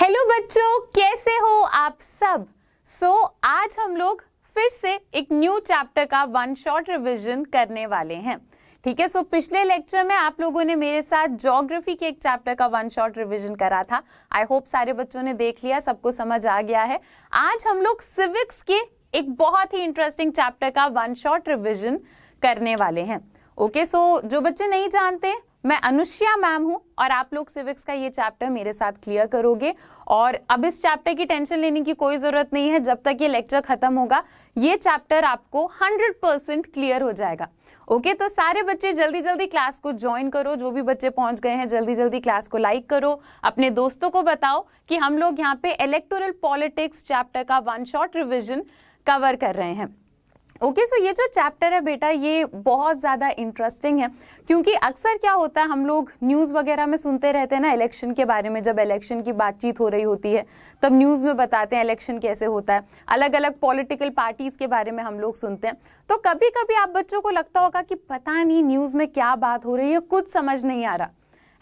Hello बच्चों कैसे हो आप सब सो so, आज हम लोग फिर से एक न्यू चैप्टर का वन शॉट रिवीजन करने वाले हैं ठीक है सो पिछले लेक्चर में आप लोगों ने मेरे साथ जोग्राफी के एक चैप्टर का वन शॉट रिवीजन करा था आई होप सारे बच्चों ने देख लिया सबको समझ आ गया है आज हम लोग सिविक्स के एक बहुत ही इंटरेस्टिंग चैप्टर का वन शॉट रिविजन करने वाले हैं ओके okay, सो so, जो बच्चे नहीं जानते मैं अनुष्या मैम हूँ और आप लोग सिविक्स का ये चैप्टर मेरे साथ क्लियर करोगे और अब इस चैप्टर की टेंशन लेने की कोई ज़रूरत नहीं है जब तक ये लेक्चर ख़त्म होगा ये चैप्टर आपको 100 परसेंट क्लियर हो जाएगा ओके तो सारे बच्चे जल्दी जल्दी क्लास को ज्वाइन करो जो भी बच्चे पहुंच गए हैं जल्दी जल्दी क्लास को लाइक करो अपने दोस्तों को बताओ कि हम लोग यहाँ पे इलेक्टोरल पॉलिटिक्स चैप्टर का वन शॉर्ट रिविजन कवर कर रहे हैं ओके सो ये जो चैप्टर है बेटा ये बहुत ज़्यादा इंटरेस्टिंग है क्योंकि अक्सर क्या होता है हम लोग न्यूज़ वगैरह में सुनते रहते हैं ना इलेक्शन के बारे में जब इलेक्शन की बातचीत हो रही होती है तब न्यूज़ में बताते हैं इलेक्शन कैसे होता है अलग अलग पॉलिटिकल पार्टीज़ के बारे में हम लोग सुनते हैं तो कभी कभी आप बच्चों को लगता होगा कि पता नहीं न्यूज़ में क्या बात हो रही है कुछ समझ नहीं आ रहा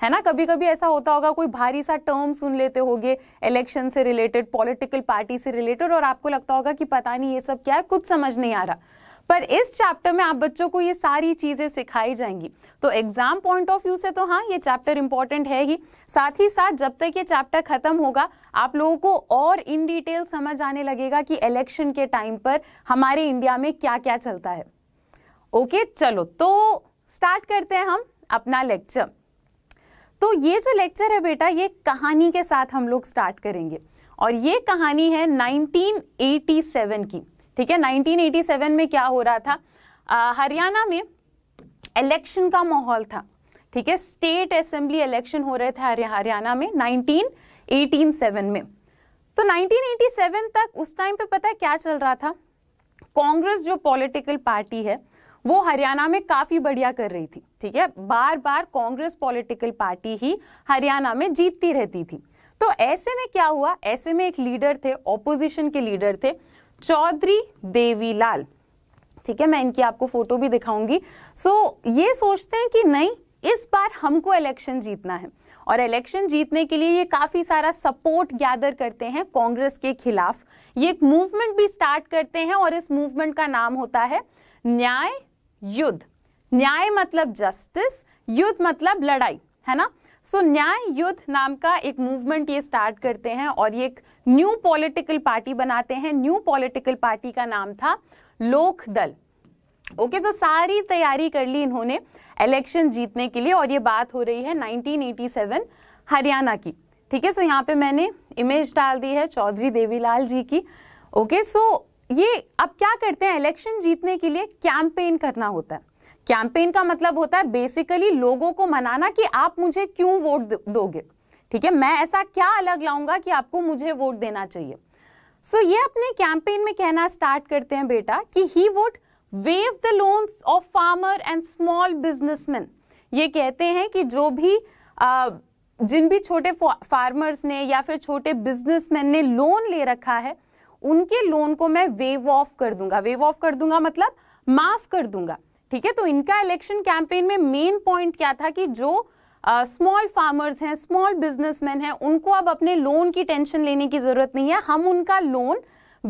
है ना कभी कभी ऐसा होता होगा कोई भारी सा टर्म सुन लेते होगे इलेक्शन से रिलेटेड पॉलिटिकल पार्टी से रिलेटेड और आपको लगता होगा कि पता नहीं ये सब क्या है कुछ समझ नहीं आ रहा पर इस चैप्टर में आप बच्चों को ये सारी चीज़ें सिखाई जाएंगी तो एग्जाम पॉइंट ऑफ व्यू से तो हाँ ये चैप्टर इंपॉर्टेंट है ही साथ ही साथ जब तक ये चैप्टर ख़त्म होगा आप लोगों को और इन डिटेल समझ आने लगेगा कि इलेक्शन के टाइम पर हमारे इंडिया में क्या क्या चलता है ओके चलो तो स्टार्ट करते हैं हम अपना लेक्चर तो ये जो लेक्चर है बेटा ये कहानी के साथ हम लोग स्टार्ट करेंगे और ये कहानी है 1987 की ठीक है 1987 में क्या हो रहा था हरियाणा में इलेक्शन का माहौल था ठीक है स्टेट असेंबली इलेक्शन हो रहे थे हरियाणा में 1987 में तो 1987 तक उस टाइम पे पता है क्या चल रहा था कांग्रेस जो पॉलिटिकल पार्टी है वो हरियाणा में काफ़ी बढ़िया कर रही थी ठीक है बार बार कांग्रेस पॉलिटिकल पार्टी ही हरियाणा में जीतती रहती थी तो ऐसे में क्या हुआ ऐसे में एक लीडर थे ऑपोजिशन के लीडर थे चौधरी देवीलाल ठीक है मैं इनकी आपको फोटो भी दिखाऊंगी सो so, ये सोचते हैं कि नहीं इस बार हमको इलेक्शन जीतना है और इलेक्शन जीतने के लिए ये काफ़ी सारा सपोर्ट गैदर करते हैं कांग्रेस के खिलाफ ये एक मूवमेंट भी स्टार्ट करते हैं और इस मूवमेंट का नाम होता है न्याय युद्ध न्याय मतलब जस्टिस युद्ध मतलब लड़ाई है ना सो so, न्याय युद्ध नाम का एक मूवमेंट ये स्टार्ट करते हैं और ये एक न्यू पॉलिटिकल पार्टी बनाते हैं न्यू पॉलिटिकल पार्टी का नाम था लोक दल ओके okay, तो सारी तैयारी कर ली इन्होंने इलेक्शन जीतने के लिए और ये बात हो रही है 1987 हरियाणा की ठीक है सो यहाँ पे मैंने इमेज डाल दी है चौधरी देवीलाल जी की ओके okay, सो ये अब क्या करते हैं इलेक्शन जीतने के लिए कैंपेन करना होता है कैंपेन का मतलब होता है बेसिकली लोगों को मनाना कि आप मुझे क्यों वोट दोगे ठीक है मैं ऐसा क्या अलग लाऊंगा कि आपको मुझे वोट देना चाहिए सो so, ये अपने कैंपेन में कहना स्टार्ट करते हैं बेटा कि he would waive the loans of farmer and small businessman ये कहते हैं कि जो भी आ, जिन भी छोटे फार्मर्स ने या फिर छोटे बिजनेसमैन ने लोन ले रखा है उनके लोन को मैं वेव ऑफ कर दूंगा वेव ऑफ कर दूंगा मतलब माफ कर दूंगा ठीक है तो इनका इलेक्शन कैंपेन में मेन पॉइंट क्या था कि जो स्मॉल फार्मर्स हैं स्मॉल बिजनेसमैन हैं उनको अब अपने लोन की टेंशन लेने की ज़रूरत नहीं है हम उनका लोन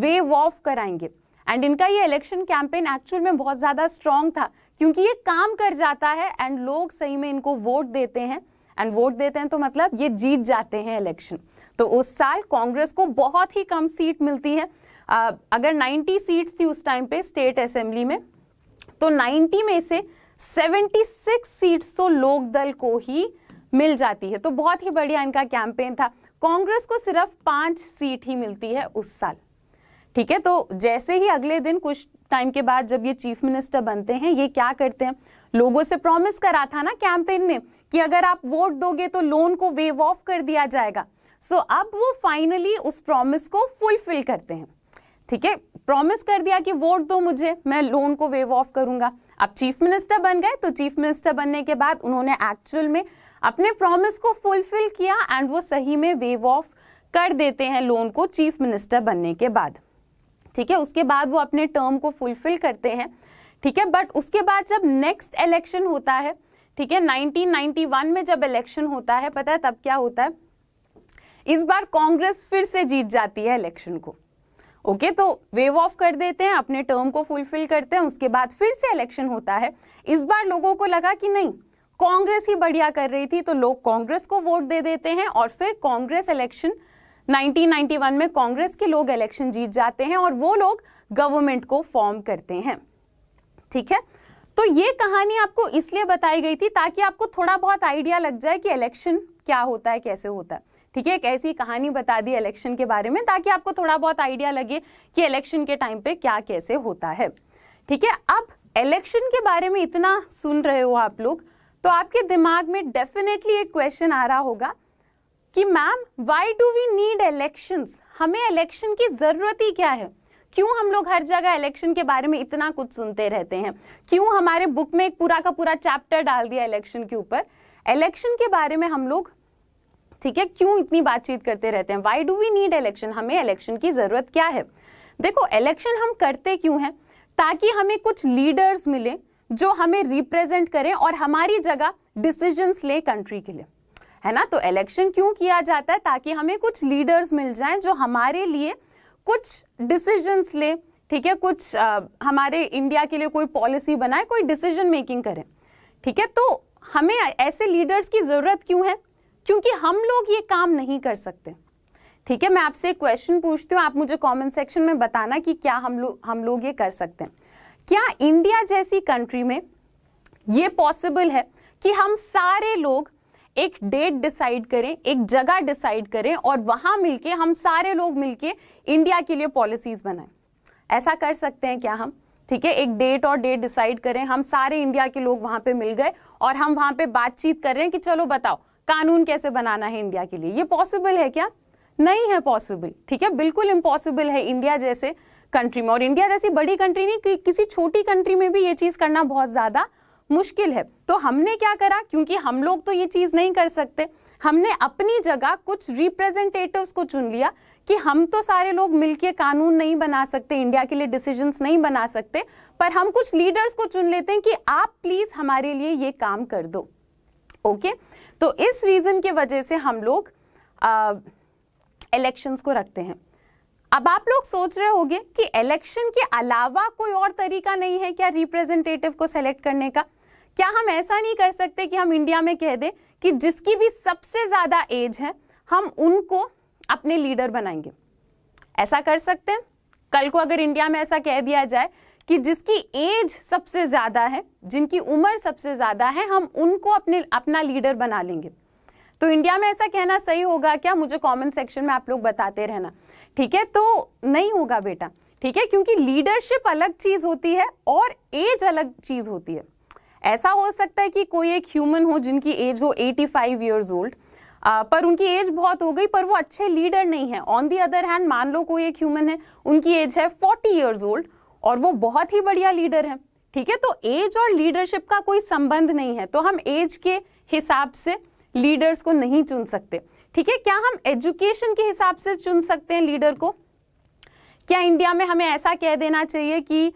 वेव ऑफ कराएंगे एंड इनका ये इलेक्शन कैंपेन एक्चुअल में बहुत ज़्यादा स्ट्रांग था क्योंकि ये काम कर जाता है एंड लोग सही में इनको वोट देते हैं एंड वोट देते हैं तो मतलब ये जीत जाते हैं इलेक्शन तो उस साल कांग्रेस को बहुत ही कम सीट मिलती है आ, अगर 90 सीट्स थी उस टाइम पे स्टेट असेंबली में तो 90 में से 76 सीट्स तो लोक दल को ही मिल जाती है तो बहुत ही बढ़िया इनका कैंपेन था कांग्रेस को सिर्फ पांच सीट ही मिलती है उस साल ठीक है तो जैसे ही अगले दिन कुछ टाइम के बाद जब ये चीफ मिनिस्टर बनते हैं ये क्या करते हैं लोगों से प्रॉमिस करा था ना कैंपेन में कि अगर आप वोट दोगे तो लोन को वेव ऑफ कर दिया जाएगा सो so, अब वो फाइनली उस प्रॉमिस को फुलफिल करते हैं ठीक है प्रॉमिस कर दिया कि वोट दो मुझे मैं लोन को वेव ऑफ करूंगा अब चीफ मिनिस्टर बन गए तो चीफ मिनिस्टर बनने के बाद उन्होंने एक्चुअल में अपने प्रॉमिस को फुलफिल किया एंड वो सही में वेव ऑफ कर देते हैं लोन को चीफ मिनिस्टर बनने के बाद ठीक है उसके बाद वो अपने टर्म को फुलफिल करते हैं ठीक है बट उसके बाद जब नेक्स्ट इलेक्शन होता है ठीक है 1991 में जब इलेक्शन होता है पता है तब क्या होता है इस बार कांग्रेस फिर से जीत जाती है इलेक्शन को ओके okay, तो वेव ऑफ कर देते हैं अपने टर्म को फुलफिल करते हैं उसके बाद फिर से इलेक्शन होता है इस बार लोगों को लगा कि नहीं कांग्रेस ही बढ़िया कर रही थी तो लोग कांग्रेस को वोट दे देते हैं और फिर कांग्रेस इलेक्शन 1991 में कांग्रेस के लोग इलेक्शन जीत जाते हैं और वो लोग गवर्नमेंट को फॉर्म करते हैं ठीक है तो ये कहानी आपको इसलिए बताई गई थी ताकि आपको थोड़ा बहुत आइडिया लग जाए कि इलेक्शन क्या होता है कैसे होता है ठीक है एक ऐसी कहानी बता दी इलेक्शन के बारे में ताकि आपको थोड़ा बहुत आइडिया लगे कि इलेक्शन के टाइम पे क्या कैसे होता है ठीक है अब इलेक्शन के बारे में इतना सुन रहे हो आप लोग तो आपके दिमाग में डेफिनेटली एक क्वेश्चन आ रहा होगा कि ma'am why do we need elections हमें इलेक्शन की ज़रूरत ही क्या है क्यों हम लोग हर जगह इलेक्शन के बारे में इतना कुछ सुनते रहते हैं क्यों हमारे बुक में एक पूरा का पूरा चैप्टर डाल दिया इलेक्शन के ऊपर इलेक्शन के बारे में हम लोग ठीक है क्यों इतनी बातचीत करते रहते हैं why do we need election हमें इलेक्शन की ज़रूरत क्या है देखो इलेक्शन हम करते क्यों हैं ताकि हमें कुछ लीडर्स मिले जो हमें रिप्रेजेंट करें और हमारी जगह डिसीजंस लें कंट्री के लिए है ना तो इलेक्शन क्यों किया जाता है ताकि हमें कुछ लीडर्स मिल जाएं जो हमारे लिए कुछ डिसीजंस लें ठीक है कुछ आ, हमारे इंडिया के लिए कोई पॉलिसी बनाए कोई डिसीजन मेकिंग करें ठीक है तो हमें ऐसे लीडर्स की ज़रूरत क्यों है क्योंकि हम लोग ये काम नहीं कर सकते ठीक है मैं आपसे एक क्वेश्चन पूछती हूँ आप मुझे कमेंट सेक्शन में बताना कि क्या हम लोग हम लोग ये कर सकते हैं क्या इंडिया जैसी कंट्री में ये पॉसिबल है कि हम सारे लोग एक डेट डिसाइड करें एक जगह डिसाइड करें और वहां मिलके हम सारे लोग मिलके इंडिया के लिए पॉलिसीज बनाएं ऐसा कर सकते हैं क्या हम ठीक है एक डेट और डेट डिसाइड करें हम सारे इंडिया के लोग वहां पे मिल गए और हम वहां पे बातचीत कर रहे हैं कि चलो बताओ कानून कैसे बनाना है इंडिया के लिए ये पॉसिबल है क्या नहीं है पॉसिबल ठीक है बिल्कुल इम्पॉसिबल है इंडिया जैसे कंट्री में और इंडिया जैसी बड़ी कंट्री नहीं कि, किसी छोटी कंट्री में भी ये चीज़ करना बहुत ज़्यादा मुश्किल है तो हमने क्या करा क्योंकि हम लोग तो ये चीज़ नहीं कर सकते हमने अपनी जगह कुछ रिप्रेजेंटेटिव्स को चुन लिया कि हम तो सारे लोग मिलके कानून नहीं बना सकते इंडिया के लिए डिसीजंस नहीं बना सकते पर हम कुछ लीडर्स को चुन लेते हैं कि आप प्लीज़ हमारे लिए ये काम कर दो ओके तो इस रीज़न के वजह से हम लोग इलेक्शंस को रखते हैं अब आप लोग सोच रहे होंगे कि इलेक्शन के अलावा कोई और तरीका नहीं है क्या रिप्रेजेंटेटिव को सेलेक्ट करने का क्या हम ऐसा नहीं कर सकते कि हम इंडिया में कह दें कि जिसकी भी सबसे ज़्यादा एज है हम उनको अपने लीडर बनाएंगे ऐसा कर सकते हैं कल को अगर इंडिया में ऐसा कह दिया जाए कि जिसकी एज सबसे ज़्यादा है जिनकी उम्र सबसे ज़्यादा है हम उनको अपने अपना लीडर बना लेंगे तो इंडिया में ऐसा कहना सही होगा क्या मुझे कमेंट सेक्शन में आप लोग बताते रहना ठीक है तो नहीं होगा बेटा ठीक है क्योंकि लीडरशिप अलग चीज़ होती है और एज अलग चीज़ होती है ऐसा हो सकता है कि कोई एक ह्यूमन हो जिनकी एज हो 85 फाइव ईयर्स ओल्ड पर उनकी एज बहुत हो गई पर वो अच्छे लीडर नहीं है ऑन दी अदर हैंड मान लो कोई एक ह्यूमन है उनकी एज है 40 ईयर्स ओल्ड और वो बहुत ही बढ़िया लीडर है ठीक है तो एज और लीडरशिप का कोई संबंध नहीं है तो हम एज के हिसाब से लीडर्स को नहीं चुन सकते ठीक है क्या हम एजुकेशन के हिसाब से चुन सकते हैं लीडर को क्या इंडिया में हमें ऐसा कह देना चाहिए कि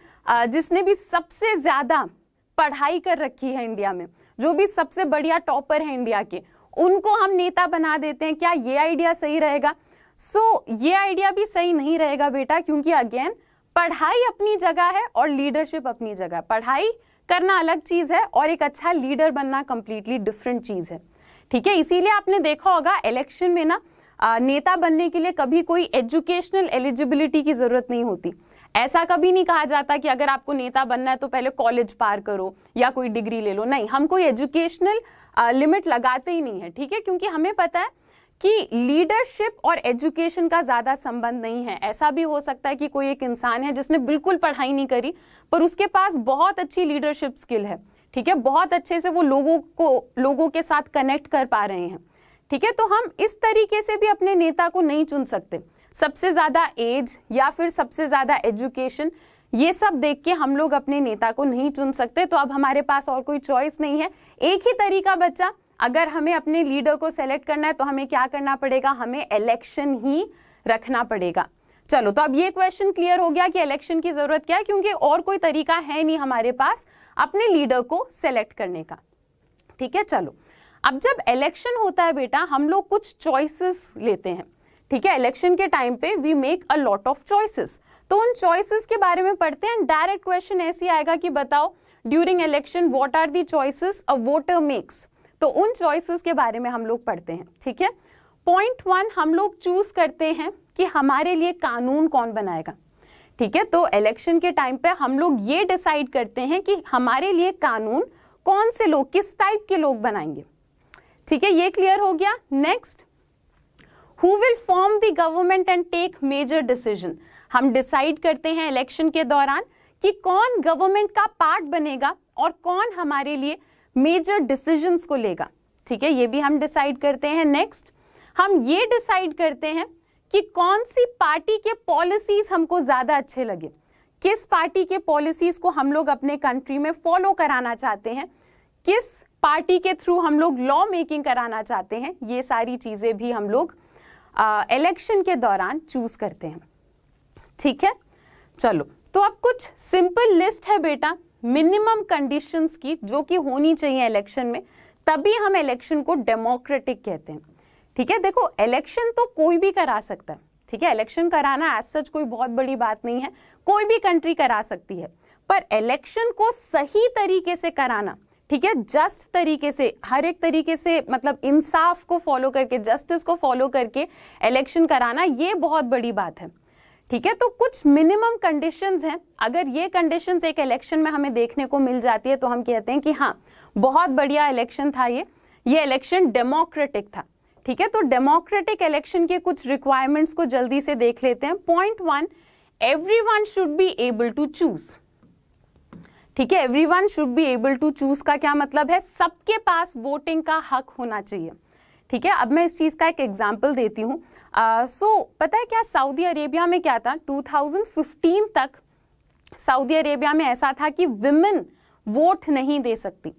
जिसने भी सबसे ज़्यादा पढ़ाई कर रखी है इंडिया में जो भी सबसे बढ़िया टॉपर है इंडिया के उनको हम नेता बना देते हैं क्या ये आइडिया सही रहेगा सो so, ये आइडिया भी सही नहीं रहेगा बेटा क्योंकि अगेन पढ़ाई अपनी जगह है और लीडरशिप अपनी जगह पढ़ाई करना अलग चीज़ है और एक अच्छा लीडर बनना कंप्लीटली डिफरेंट चीज़ है ठीक है इसीलिए आपने देखा होगा इलेक्शन में ना नेता बनने के लिए कभी कोई एजुकेशनल एलिजिबिलिटी की ज़रूरत नहीं होती ऐसा कभी नहीं कहा जाता कि अगर आपको नेता बनना है तो पहले कॉलेज पार करो या कोई डिग्री ले लो नहीं हम कोई एजुकेशनल लिमिट लगाते ही नहीं है ठीक है क्योंकि हमें पता है कि लीडरशिप और एजुकेशन का ज़्यादा संबंध नहीं है ऐसा भी हो सकता है कि कोई एक इंसान है जिसने बिल्कुल पढ़ाई नहीं करी पर उसके पास बहुत अच्छी लीडरशिप स्किल है ठीक है बहुत अच्छे से वो लोगों को लोगों के साथ कनेक्ट कर पा रहे हैं ठीक है तो हम इस तरीके से भी अपने नेता को नहीं चुन सकते सबसे ज़्यादा एज या फिर सबसे ज़्यादा एजुकेशन ये सब देख के हम लोग अपने नेता को नहीं चुन सकते तो अब हमारे पास और कोई चॉइस नहीं है एक ही तरीका बच्चा अगर हमें अपने लीडर को सेलेक्ट करना है तो हमें क्या करना पड़ेगा हमें इलेक्शन ही रखना पड़ेगा चलो तो अब ये क्वेश्चन क्लियर हो गया कि इलेक्शन की ज़रूरत क्या है क्योंकि और कोई तरीका है नहीं हमारे पास अपने लीडर को सेलेक्ट करने का ठीक है चलो अब जब इलेक्शन होता है बेटा हम लोग कुछ चॉइसेस लेते हैं ठीक है इलेक्शन के टाइम पे we make a lot of choices तो उन चॉइसेस के बारे में पढ़ते हैं डायरेक्ट क्वेश्चन ऐसे आएगा कि बताओ during election what are the choices a voter makes तो उन चॉइसेस के बारे में हम लोग पढ़ते हैं ठीक है पॉइंट वन हम लोग चूज करते हैं कि हमारे लिए कानून कौन बनाएगा ठीक है तो इलेक्शन के टाइम पे हम लोग ये डिसाइड करते हैं कि हमारे लिए कानून कौन से लोग किस टाइप के लोग बनाएंगे ठीक है ये क्लियर हो गया next who will form the government and take major decision हम डिसाइड करते हैं इलेक्शन के दौरान कि कौन गवर्नमेंट का पार्ट बनेगा और कौन हमारे लिए मेजर डिसीजंस को लेगा ठीक है ये भी हम डिसाइड करते हैं नेक्स्ट हम ये डिसाइड करते हैं कि कौन सी पार्टी के पॉलिसीज हमको ज़्यादा अच्छे लगे किस पार्टी के पॉलिसीज को हम लोग अपने कंट्री में फॉलो कराना चाहते हैं किस पार्टी के थ्रू हम लोग लॉ मेकिंग कराना चाहते हैं ये सारी चीज़ें भी हम लोग इलेक्शन के दौरान चूज करते हैं ठीक है चलो तो अब कुछ सिंपल लिस्ट है बेटा मिनिमम कंडीशंस की जो कि होनी चाहिए इलेक्शन में तभी हम इलेक्शन को डेमोक्रेटिक कहते हैं ठीक है देखो इलेक्शन तो कोई भी करा सकता है ठीक है इलेक्शन कराना एज सच कोई बहुत बड़ी बात नहीं है कोई भी कंट्री करा सकती है पर इलेक्शन को सही तरीके से कराना ठीक है जस्ट तरीके से हर एक तरीके से मतलब इंसाफ को फॉलो करके जस्टिस को फॉलो करके इलेक्शन कराना ये बहुत बड़ी बात है ठीक है तो कुछ मिनिमम कंडीशंस हैं अगर ये कंडीशंस एक इलेक्शन में हमें देखने को मिल जाती है तो हम कहते हैं कि हाँ बहुत बढ़िया इलेक्शन था ये ये इलेक्शन डेमोक्रेटिक था ठीक है तो डेमोक्रेटिक इलेक्शन के कुछ रिक्वायरमेंट्स को जल्दी से देख लेते हैं point one everyone should be able to choose ठीक है everyone should be able to choose का क्या मतलब है सबके पास वोटिंग का हक होना चाहिए ठीक है अब मैं इस चीज़ का एक एग्जाम्पल देती हूँ सो uh, so, पता है क्या सऊदी अरेबिया में क्या था 2015 तक सऊदी अरेबिया में ऐसा था कि विमेन वोट नहीं दे सकती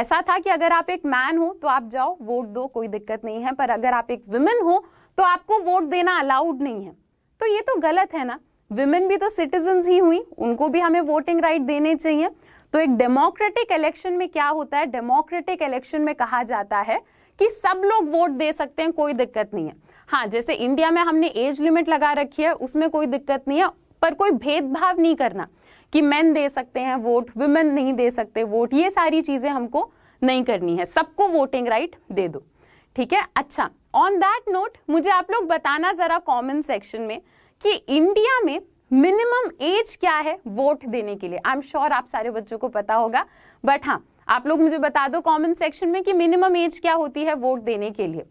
ऐसा था कि अगर आप एक मैन हो तो आप जाओ वोट दो कोई दिक्कत नहीं है पर अगर आप एक विमेन हो तो आपको वोट देना अलाउड नहीं है तो ये तो गलत है ना विमेन भी तो सिटीजन्स ही हुई उनको भी हमें वोटिंग राइट देने चाहिए तो एक डेमोक्रेटिक इलेक्शन में क्या होता है डेमोक्रेटिक इलेक्शन में कहा जाता है कि सब लोग वोट दे सकते हैं कोई दिक्कत नहीं है हाँ जैसे इंडिया में हमने एज लिमिट लगा रखी है उसमें कोई दिक्कत नहीं है पर कोई भेदभाव नहीं करना कि मैन दे सकते हैं वोट वुमेन नहीं दे सकते वोट ये सारी चीज़ें हमको नहीं करनी है सबको वोटिंग राइट दे दो ठीक है अच्छा ऑन दैट नोट मुझे आप लोग बताना ज़रा कॉमेंट सेक्शन में कि इंडिया में मिनिमम एज क्या है वोट देने के लिए आई एम श्योर आप सारे बच्चों को पता होगा बट हाँ आप लोग मुझे बता दो कमेंट सेक्शन में कि मिनिमम एज क्या होती है वोट देने के लिए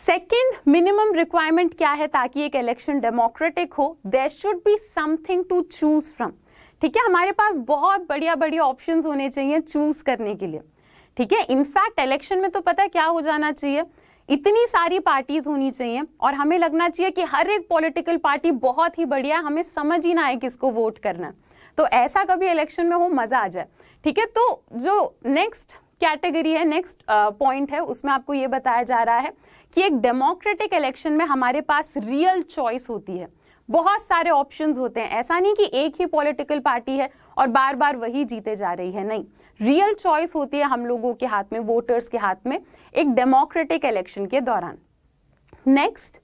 सेकेंड मिनिमम रिक्वायरमेंट क्या है ताकि एक इलेक्शन डेमोक्रेटिक हो there should be something to choose from ठीक है हमारे पास बहुत बढ़िया बढ़िया ऑप्शन होने चाहिए चूज करने के लिए ठीक है इनफैक्ट इलेक्शन में तो पता है क्या हो जाना चाहिए इतनी सारी पार्टीज होनी चाहिए और हमें लगना चाहिए कि हर एक पॉलिटिकल पार्टी बहुत ही बढ़िया हमें समझ ही ना आए किसको वोट करना तो ऐसा कभी इलेक्शन में हो मज़ा आ जाए ठीक है तो जो नेक्स्ट कैटेगरी है नेक्स्ट पॉइंट uh, है उसमें आपको ये बताया जा रहा है कि एक डेमोक्रेटिक इलेक्शन में हमारे पास रियल चॉइस होती है बहुत सारे ऑप्शंस होते हैं ऐसा नहीं कि एक ही पॉलिटिकल पार्टी है और बार बार वही जीते जा रही है नहीं रियल चॉइस होती है हम लोगों के हाथ में वोटर्स के हाथ में एक डेमोक्रेटिक इलेक्शन के दौरान नेक्स्ट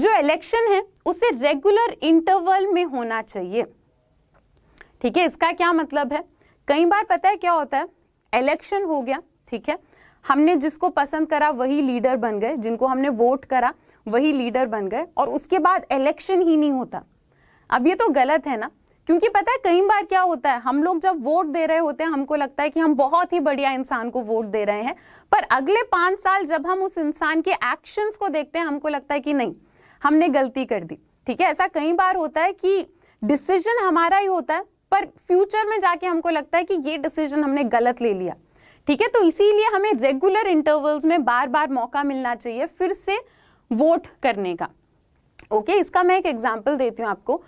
जो इलेक्शन है उसे रेगुलर इंटरवल में होना चाहिए ठीक है इसका क्या मतलब है कई बार पता है क्या होता है इलेक्शन हो गया ठीक है हमने जिसको पसंद करा वही लीडर बन गए जिनको हमने वोट करा वही लीडर बन गए और उसके बाद इलेक्शन ही नहीं होता अब ये तो गलत है ना क्योंकि पता है कई बार क्या होता है हम लोग जब वोट दे रहे होते हैं हमको लगता है कि हम बहुत ही बढ़िया इंसान को वोट दे रहे हैं पर अगले पांच साल जब हम उस इंसान के एक्शंस को देखते हैं हमको लगता है कि नहीं हमने गलती कर दी ठीक है ऐसा कई बार होता है कि डिसीजन हमारा ही होता है पर फ्यूचर में जाके हमको लगता है कि ये डिसीजन हमने गलत ले लिया ठीक है तो इसीलिए हमें रेगुलर इंटरवल्स में बार बार मौका मिलना चाहिए फिर से वोट करने का ओके okay, इसका मैं एक एग्जाम्पल देती हूँ आपको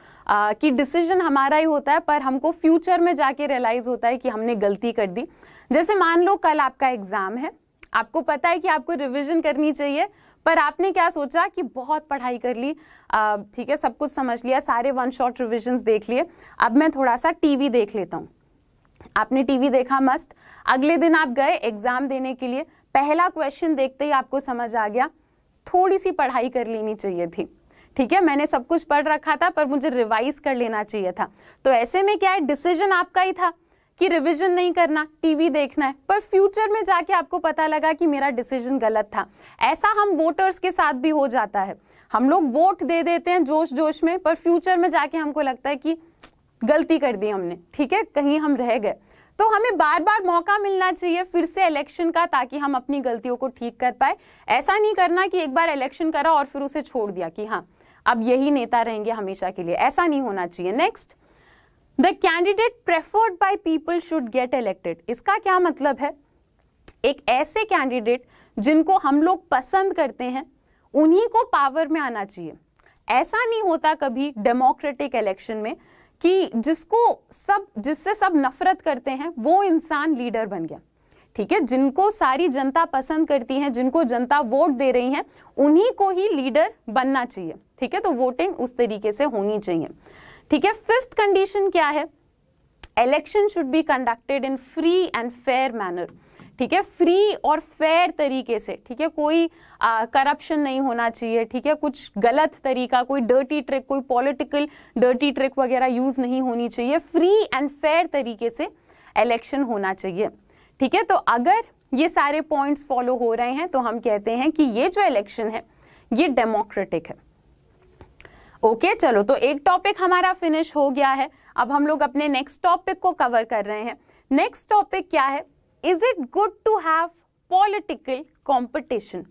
कि डिसीजन हमारा ही होता है पर हमको फ्यूचर में जाके रियलाइज़ होता है कि हमने गलती कर दी जैसे मान लो कल आपका एग्ज़ाम है आपको पता है कि आपको रिविजन करनी चाहिए पर आपने क्या सोचा कि बहुत पढ़ाई कर ली ठीक है सब कुछ समझ लिया सारे वन शॉट रिविजन्स देख लिए अब मैं थोड़ा सा टीवी देख लेता हूँ आपने टीवी देखा मस्त अगले दिन आप गए एग्ज़ाम देने के लिए पहला क्वेश्चन देखते ही आपको समझ आ गया थोड़ी सी पढ़ाई कर लेनी चाहिए थी ठीक है मैंने सब कुछ पढ़ रखा था पर मुझे रिवाइज कर लेना चाहिए था तो ऐसे में क्या है डिसीजन आपका ही था कि रिवीजन नहीं करना टीवी देखना है पर फ्यूचर में जाके आपको पता लगा कि मेरा डिसीजन गलत था ऐसा हम वोटर्स के साथ भी हो जाता है हम लोग वोट दे देते हैं जोश जोश में पर फ्यूचर में जाके हमको लगता है कि गलती कर दी हमने ठीक है कहीं हम रह गए तो हमें बार बार मौका मिलना चाहिए फिर से इलेक्शन का ताकि हम अपनी गलतियों को ठीक कर पाए ऐसा नहीं करना कि एक बार इलेक्शन करा और फिर उसे छोड़ दिया कि हाँ अब यही नेता रहेंगे हमेशा के लिए ऐसा नहीं होना चाहिए next the candidate preferred by people should get elected इसका क्या मतलब है एक ऐसे कैंडिडेट जिनको हम लोग पसंद करते हैं उन्हीं को पावर में आना चाहिए ऐसा नहीं होता कभी डेमोक्रेटिक इलेक्शन में कि जिसको सब जिससे सब नफरत करते हैं वो इंसान लीडर बन गया ठीक है जिनको सारी जनता पसंद करती है जिनको जनता वोट दे रही है उन्हीं को ही लीडर बनना चाहिए ठीक है तो वोटिंग उस तरीके से होनी चाहिए ठीक है फिफ्थ कंडीशन क्या है election should be conducted in free and fair manner ठीक है फ्री और फेयर तरीके से ठीक है कोई करप्शन नहीं होना चाहिए ठीक है कुछ गलत तरीका कोई डर्टी ट्रिक कोई पॉलिटिकल डर्टी ट्रिक वगैरह यूज़ नहीं होनी चाहिए फ्री एंड फेयर तरीके से इलेक्शन होना चाहिए ठीक है तो अगर ये सारे पॉइंट्स फॉलो हो रहे हैं तो हम कहते हैं कि ये जो इलेक्शन है ये डेमोक्रेटिक है ओके okay, चलो तो एक टॉपिक हमारा फिनिश हो गया है अब हम लोग अपने नेक्स्ट टॉपिक को कवर कर रहे हैं नेक्स्ट टॉपिक क्या है is it good to have political competition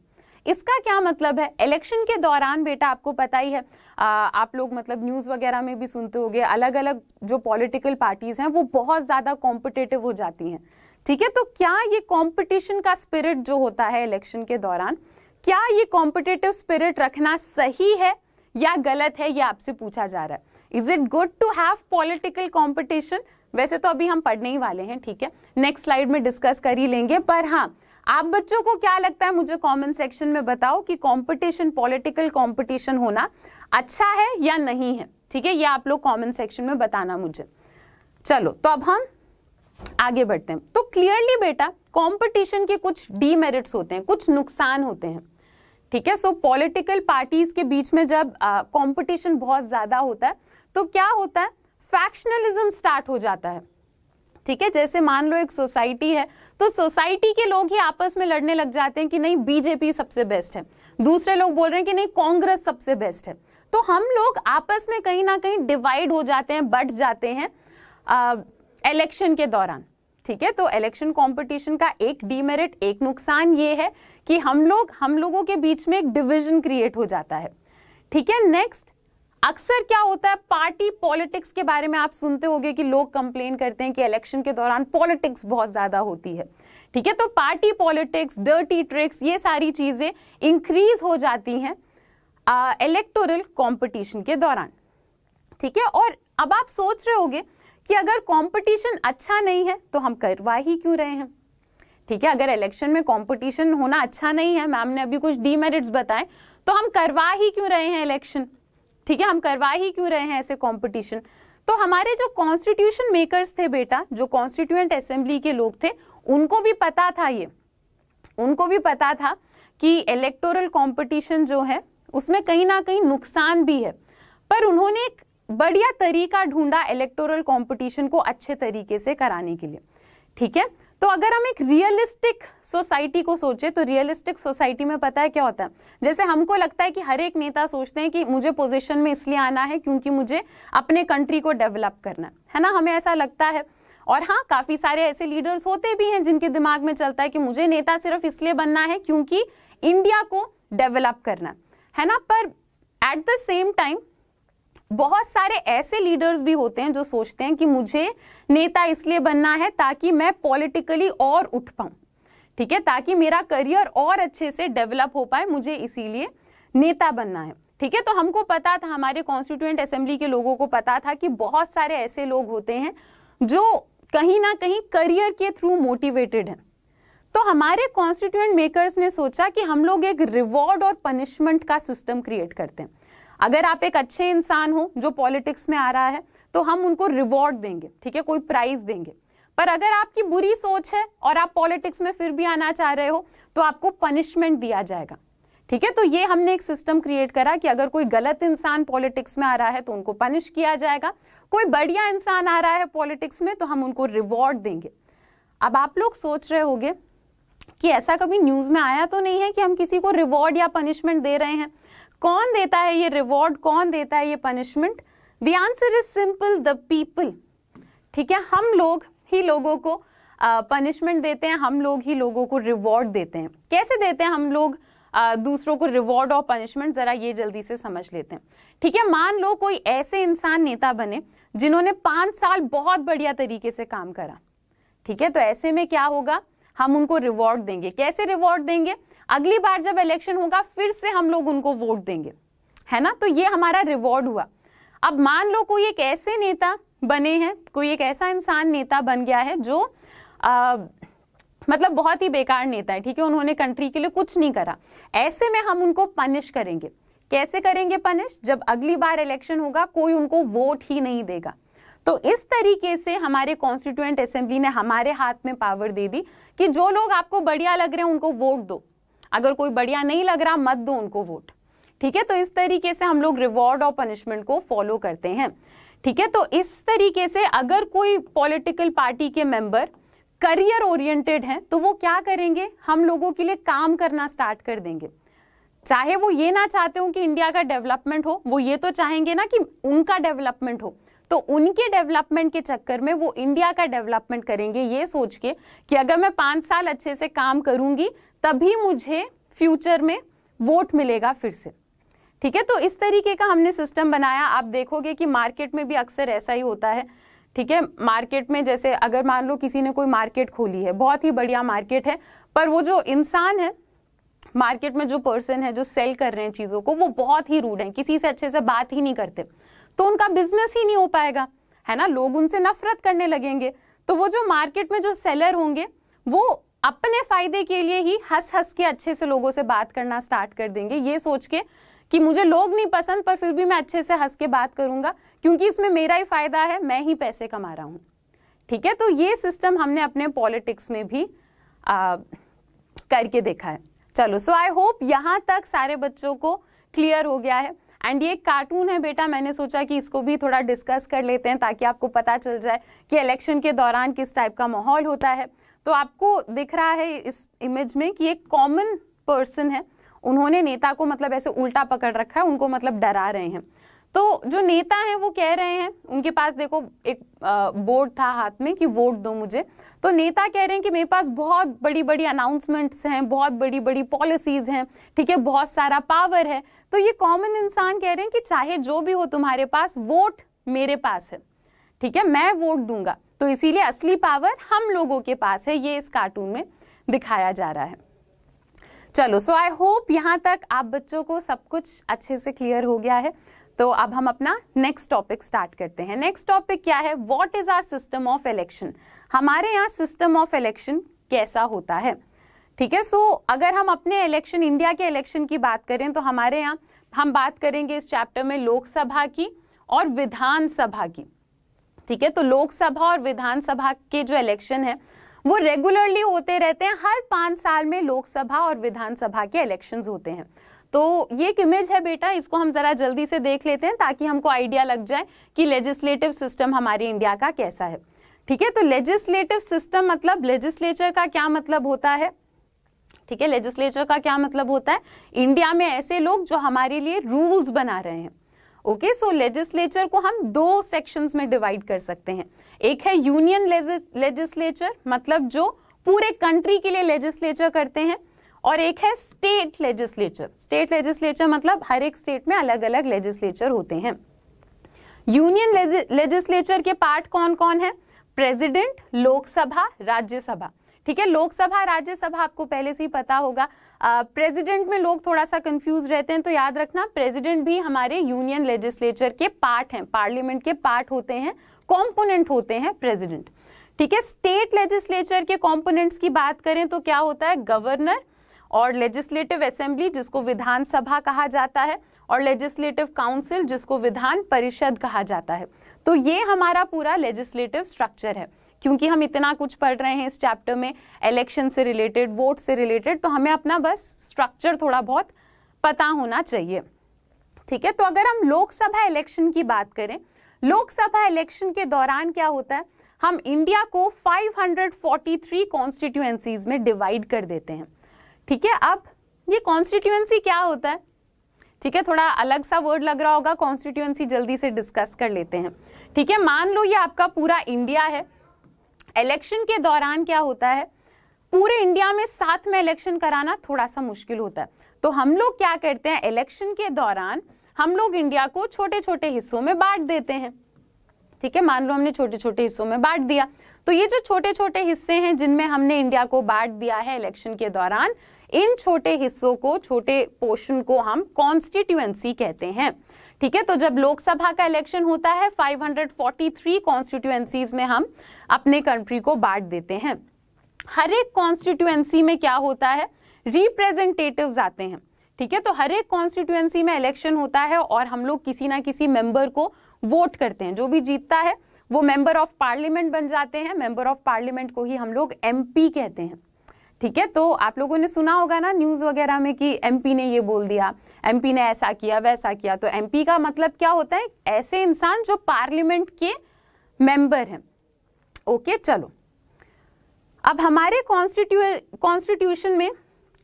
इसका क्या मतलब है इलेक्शन के दौरान बेटा आपको पता ही है आ, आप लोग मतलब न्यूज़ वगैरह में भी सुनते होंगे अलग अलग जो पॉलिटिकल पार्टीज़ हैं वो बहुत ज़्यादा कॉम्पिटेटिव हो जाती हैं ठीक है तो क्या ये कॉम्पिटिशन का स्पिरिट जो होता है इलेक्शन के दौरान क्या ये कॉम्पिटेटिव स्पिरिट रखना सही है या गलत है ये आपसे पूछा जा रहा है is it good to have political competition वैसे तो अभी हम पढ़ने ही वाले हैं ठीक है नेक्स्ट स्लाइड में डिस्कस कर ही लेंगे पर हाँ आप बच्चों को क्या लगता है मुझे कमेंट सेक्शन में बताओ कि कंपटीशन पॉलिटिकल कंपटीशन होना अच्छा है या नहीं है ठीक है ये आप लोग कमेंट सेक्शन में बताना मुझे चलो तो अब हम आगे बढ़ते हैं तो क्लियरली बेटा कंपटीशन के कुछ डीमेरिट्स होते हैं कुछ नुकसान होते हैं ठीक है सो पॉलिटिकल पार्टीज के बीच में जब कंपटीशन बहुत ज़्यादा होता है तो क्या होता है फैक्शनलिज्म स्टार्ट हो जाता है ठीक है जैसे मान लो एक सोसाइटी है तो सोसाइटी के लोग ही आपस में लड़ने लग जाते हैं कि नहीं बीजेपी सबसे बेस्ट है दूसरे लोग बोल रहे हैं कि नहीं कांग्रेस सबसे बेस्ट है तो हम लोग आपस में कहीं ना कहीं डिवाइड हो जाते हैं बट जाते हैं इलेक्शन के दौरान ठीक है तो इलेक्शन कंपटीशन का एक डीमेरिट एक नुकसान ये है कि हम लोग हम लोगों के बीच में एक डिविजन क्रिएट हो जाता है ठीक है नेक्स्ट अक्सर क्या होता है पार्टी पॉलिटिक्स के बारे में आप सुनते होंगे कि लोग कंप्लेन करते हैं कि इलेक्शन के दौरान पॉलिटिक्स बहुत ज़्यादा होती है ठीक है तो पार्टी पॉलिटिक्स डर्टी ट्रिक्स ये सारी चीज़ें इंक्रीज हो जाती हैं इलेक्टोरल कंपटीशन के दौरान ठीक है और अब आप सोच रहे होंगे कि अगर कंपटीशन अच्छा नहीं है तो हम करवा ही क्यों रहे हैं ठीक है अगर इलेक्शन में कंपटीशन होना अच्छा नहीं है मैम ने अभी कुछ डीमेरिट्स बताए तो हम करवा ही क्यों रहे हैं इलेक्शन ठीक है हम करवा ही क्यों रहे हैं ऐसे कॉम्पिटिशन तो हमारे जो कॉन्स्टिट्यूशन मेकर्स थे बेटा जो कॉन्स्टिट्यूएंट असेंबली के लोग थे उनको भी पता था ये उनको भी पता था कि इलेक्टोरल कंपटीशन जो है उसमें कहीं ना कहीं नुकसान भी है पर उन्होंने एक बढ़िया तरीका ढूंढा इलेक्टोरल कंपटीशन को अच्छे तरीके से कराने के लिए ठीक है तो अगर हम एक रियलिस्टिक सोसाइटी को सोचे तो रियलिस्टिक सोसाइटी में पता है क्या होता है जैसे हमको लगता है कि हर एक नेता सोचते हैं कि मुझे पोजीशन में इसलिए आना है क्योंकि मुझे अपने कंट्री को डेवलप करना है है ना हमें ऐसा लगता है और हाँ काफ़ी सारे ऐसे लीडर्स होते भी हैं जिनके दिमाग में चलता है कि मुझे नेता सिर्फ इसलिए बनना है क्योंकि इंडिया को डेवलप करना है ना पर एट द सेम टाइम बहुत सारे ऐसे लीडर्स भी होते हैं जो सोचते हैं कि मुझे नेता इसलिए बनना है ताकि मैं पॉलिटिकली और उठ पाऊँ ठीक है ताकि मेरा करियर और अच्छे से डेवलप हो पाए मुझे इसीलिए नेता बनना है ठीक है तो हमको पता था हमारे कॉन्स्टिट्यूंट असेंबली के लोगों को पता था कि बहुत सारे ऐसे लोग होते हैं जो कहीं ना कहीं करियर के थ्रू मोटिवेटेड हैं तो हमारे कॉन्स्टिट्यूंट मेकर्स ने सोचा कि हम लोग एक रिवॉर्ड और पनिशमेंट का सिस्टम क्रिएट करते हैं अगर आप एक अच्छे इंसान हो जो पॉलिटिक्स में आ रहा है तो हम उनको रिवॉर्ड देंगे ठीक है कोई प्राइज देंगे पर अगर आपकी बुरी सोच है और आप पॉलिटिक्स में फिर भी आना चाह रहे हो तो आपको पनिशमेंट दिया जाएगा ठीक है तो ये हमने एक सिस्टम क्रिएट करा कि अगर कोई गलत इंसान पॉलिटिक्स में आ रहा है तो उनको पनिश किया जाएगा कोई बढ़िया इंसान आ रहा है पॉलिटिक्स में तो हम उनको रिवॉर्ड देंगे अब आप लोग सोच रहे होंगे कि ऐसा कभी न्यूज़ में आया तो नहीं है कि हम किसी को रिवॉर्ड या पनिशमेंट दे रहे हैं कौन देता है ये रिवॉर्ड कौन देता है ये punishment the answer is simple the people ठीक है हम लोग ही लोगों को पनिशमेंट uh, देते हैं हम लोग ही लोगों को रिवॉर्ड देते हैं कैसे देते हैं हम लोग uh, दूसरों को रिवॉर्ड और पनिशमेंट ज़रा ये जल्दी से समझ लेते हैं ठीक है मान लो कोई ऐसे इंसान नेता बने जिन्होंने पाँच साल बहुत बढ़िया तरीके से काम करा ठीक है तो ऐसे में क्या होगा हम उनको रिवॉर्ड देंगे कैसे रिवॉर्ड देंगे अगली बार जब इलेक्शन होगा फिर से हम लोग उनको वोट देंगे है ना तो ये हमारा रिवॉर्ड हुआ अब मान लो कोई एक ऐसे नेता बने हैं कोई एक ऐसा इंसान नेता बन गया है जो आ, मतलब बहुत ही बेकार नेता है ठीक है उन्होंने कंट्री के लिए कुछ नहीं करा ऐसे में हम उनको पनिश करेंगे कैसे करेंगे पनिश जब अगली बार इलेक्शन होगा कोई उनको वोट ही नहीं देगा तो इस तरीके से हमारे कॉन्स्टिट्यूएंट असेंबली ने हमारे हाथ में पावर दे दी कि जो लोग आपको बढ़िया लग रहे हैं उनको वोट दो अगर कोई बढ़िया नहीं लग रहा मत दो उनको वोट ठीक है तो इस तरीके से हम लोग रिवॉर्ड और पनिशमेंट को फॉलो करते हैं ठीक है तो इस तरीके से अगर कोई पॉलिटिकल पार्टी के मेंबर करियर ओरिएंटेड हैं तो वो क्या करेंगे हम लोगों के लिए काम करना स्टार्ट कर देंगे चाहे वो ये ना चाहते हो कि इंडिया का डेवलपमेंट हो वो ये तो चाहेंगे ना कि उनका डेवलपमेंट हो तो उनके डेवलपमेंट के चक्कर में वो इंडिया का डेवलपमेंट करेंगे ये सोच के कि अगर मैं पाँच साल अच्छे से काम करूँगी तभी मुझे फ्यूचर में वोट मिलेगा फिर से ठीक है तो इस तरीके का हमने सिस्टम बनाया आप देखोगे कि मार्केट में भी अक्सर ऐसा ही होता है ठीक है मार्केट में जैसे अगर मान लो किसी ने कोई मार्केट खोली है बहुत ही बढ़िया मार्केट है पर वो जो इंसान है मार्केट में जो पर्सन है जो सेल कर रहे हैं चीज़ों को वो बहुत ही रूड हैं किसी से अच्छे से बात ही नहीं करते तो उनका बिजनेस ही नहीं हो पाएगा है ना लोग उनसे नफरत करने लगेंगे तो वो जो मार्केट में जो सेलर होंगे वो अपने फायदे के लिए ही हंस हंस के अच्छे से लोगों से बात करना स्टार्ट कर देंगे ये सोच के कि मुझे लोग नहीं पसंद पर फिर भी मैं अच्छे से हंस के बात करूंगा क्योंकि इसमें मेरा ही फायदा है मैं ही पैसे कमा रहा हूँ ठीक है तो ये सिस्टम हमने अपने पॉलिटिक्स में भी आ, करके देखा है चलो सो आई होप यहाँ तक सारे बच्चों को क्लियर हो गया है एंड ये कार्टून है बेटा मैंने सोचा कि इसको भी थोड़ा डिस्कस कर लेते हैं ताकि आपको पता चल जाए कि इलेक्शन के दौरान किस टाइप का माहौल होता है तो आपको दिख रहा है इस इमेज में कि एक कॉमन पर्सन है उन्होंने नेता को मतलब ऐसे उल्टा पकड़ रखा है उनको मतलब डरा रहे हैं तो जो नेता हैं वो कह रहे हैं उनके पास देखो एक बोर्ड था हाथ में कि वोट दो मुझे तो नेता कह रहे हैं कि मेरे पास बहुत बड़ी बड़ी अनाउंसमेंट्स हैं बहुत बड़ी बड़ी पॉलिसीज़ हैं ठीक है बहुत सारा पावर है तो ये कॉमन इंसान कह रहे हैं कि चाहे जो भी हो तुम्हारे पास वोट मेरे पास है ठीक है मैं वोट दूंगा तो इसीलिए असली पावर हम लोगों के पास है ये इस कार्टून में दिखाया जा रहा है चलो सो आई होप यहाँ तक आप बच्चों को सब कुछ अच्छे से क्लियर हो गया है तो अब हम अपना नेक्स्ट टॉपिक स्टार्ट करते हैं नेक्स्ट टॉपिक क्या है what is our system of election हमारे यहाँ सिस्टम ऑफ इलेक्शन कैसा होता है ठीक है सो अगर हम अपने इलेक्शन इंडिया के इलेक्शन की बात करें तो हमारे यहाँ हम बात करेंगे इस चैप्टर में लोकसभा की और विधानसभा की ठीक है तो लोकसभा और विधानसभा के जो इलेक्शन है वो रेगुलरली होते रहते हैं हर पाँच साल में लोकसभा और विधानसभा के इलेक्शंस होते हैं तो ये एक इमेज है बेटा इसको हम ज़रा जल्दी से देख लेते हैं ताकि हमको आइडिया लग जाए कि लेजिस्लेटिव सिस्टम हमारे इंडिया का कैसा है ठीक है तो लेजिस्लेटिव सिस्टम मतलब लेजिस्लेचर का क्या मतलब होता है ठीक है लेजिस्लेचर का क्या मतलब होता है इंडिया में ऐसे लोग जो हमारे लिए रूल्स बना रहे हैं ओके सो लेजिस्लेचर को हम दो सेक्शंस में डिवाइड कर सकते हैं एक है यूनियन लेजिस्लेचर मतलब जो पूरे कंट्री के लिए लेजिस्लेचर करते हैं और एक है स्टेट लेजिस्लेचर स्टेट लेजिस्लेचर मतलब हर एक स्टेट में अलग अलग लेजिस्लेचर होते हैं यूनियन लेजिस्लेचर के पार्ट कौन कौन है प्रेसिडेंट लोकसभा राज्यसभा ठीक है लोकसभा राज्यसभा आपको पहले से ही पता होगा प्रेसिडेंट में लोग थोड़ा सा कंफ्यूज रहते हैं तो याद रखना प्रेसिडेंट भी हमारे यूनियन लेजिस्लेचर के पार्ट हैं पार्लियामेंट के पार्ट होते हैं कंपोनेंट होते हैं प्रेसिडेंट ठीक है स्टेट लेजिस्लेचर के कॉम्पोनेंट्स की बात करें तो क्या होता है गवर्नर और लेजिस्लेटिव असेंबली जिसको विधानसभा कहा जाता है और लेजिस्लेटिव काउंसिल जिसको विधान परिषद कहा जाता है तो ये हमारा पूरा लेजिस्लेटिव स्ट्रक्चर है क्योंकि हम इतना कुछ पढ़ रहे हैं इस चैप्टर में इलेक्शन से रिलेटेड वोट से रिलेटेड तो हमें अपना बस स्ट्रक्चर थोड़ा बहुत पता होना चाहिए ठीक है तो अगर हम लोकसभा इलेक्शन की बात करें लोकसभा इलेक्शन के दौरान क्या होता है हम इंडिया को 543 कॉन्स्टिट्यूएंसीज में डिवाइड कर देते हैं ठीक है अब ये कॉन्स्टिट्यूएंसी क्या होता है ठीक है थोड़ा अलग सा वर्ड लग रहा होगा कॉन्स्टिट्यूएंसी जल्दी से डिस्कस कर लेते हैं ठीक है मान लो ये आपका पूरा इंडिया है इलेक्शन के दौरान क्या होता है पूरे इंडिया में साथ में इलेक्शन कराना थोड़ा सा मुश्किल होता है तो हम लोग क्या करते हैं इलेक्शन के दौरान हम लोग इंडिया को छोटे छोटे हिस्सों में बांट देते हैं ठीक है मान लो हमने छोटे छोटे हिस्सों में बांट दिया तो ये जो छोटे छोटे हिस्से हैं जिनमें हमने इंडिया को बांट दिया है इलेक्शन के दौरान इन छोटे हिस्सों को छोटे पोर्शन को हम कॉन्स्टिट्यूएंसी कहते हैं ठीक है तो जब लोकसभा का इलेक्शन होता है 543 कॉन्स्टिट्यूएंसीज में हम अपने कंट्री को बांट देते हैं हर एक कॉन्स्टिट्यूएंसी में क्या होता है रिप्रेजेंटेटिव आते हैं ठीक है तो हर एक कॉन्स्टिट्यूएंसी में इलेक्शन होता है और हम लोग किसी ना किसी मेंबर को वोट करते हैं जो भी जीतता है वो मेंबर ऑफ पार्लियामेंट बन जाते हैं मेंबर ऑफ पार्लियामेंट को ही हम लोग एम कहते हैं ठीक है तो आप लोगों ने सुना होगा ना न्यूज़ वगैरह में कि एमपी ने ये बोल दिया एमपी ने ऐसा किया वैसा किया तो एमपी का मतलब क्या होता है ऐसे इंसान जो पार्लियामेंट के मेंबर हैं ओके चलो अब हमारे कॉन्स्टिट्यूशन में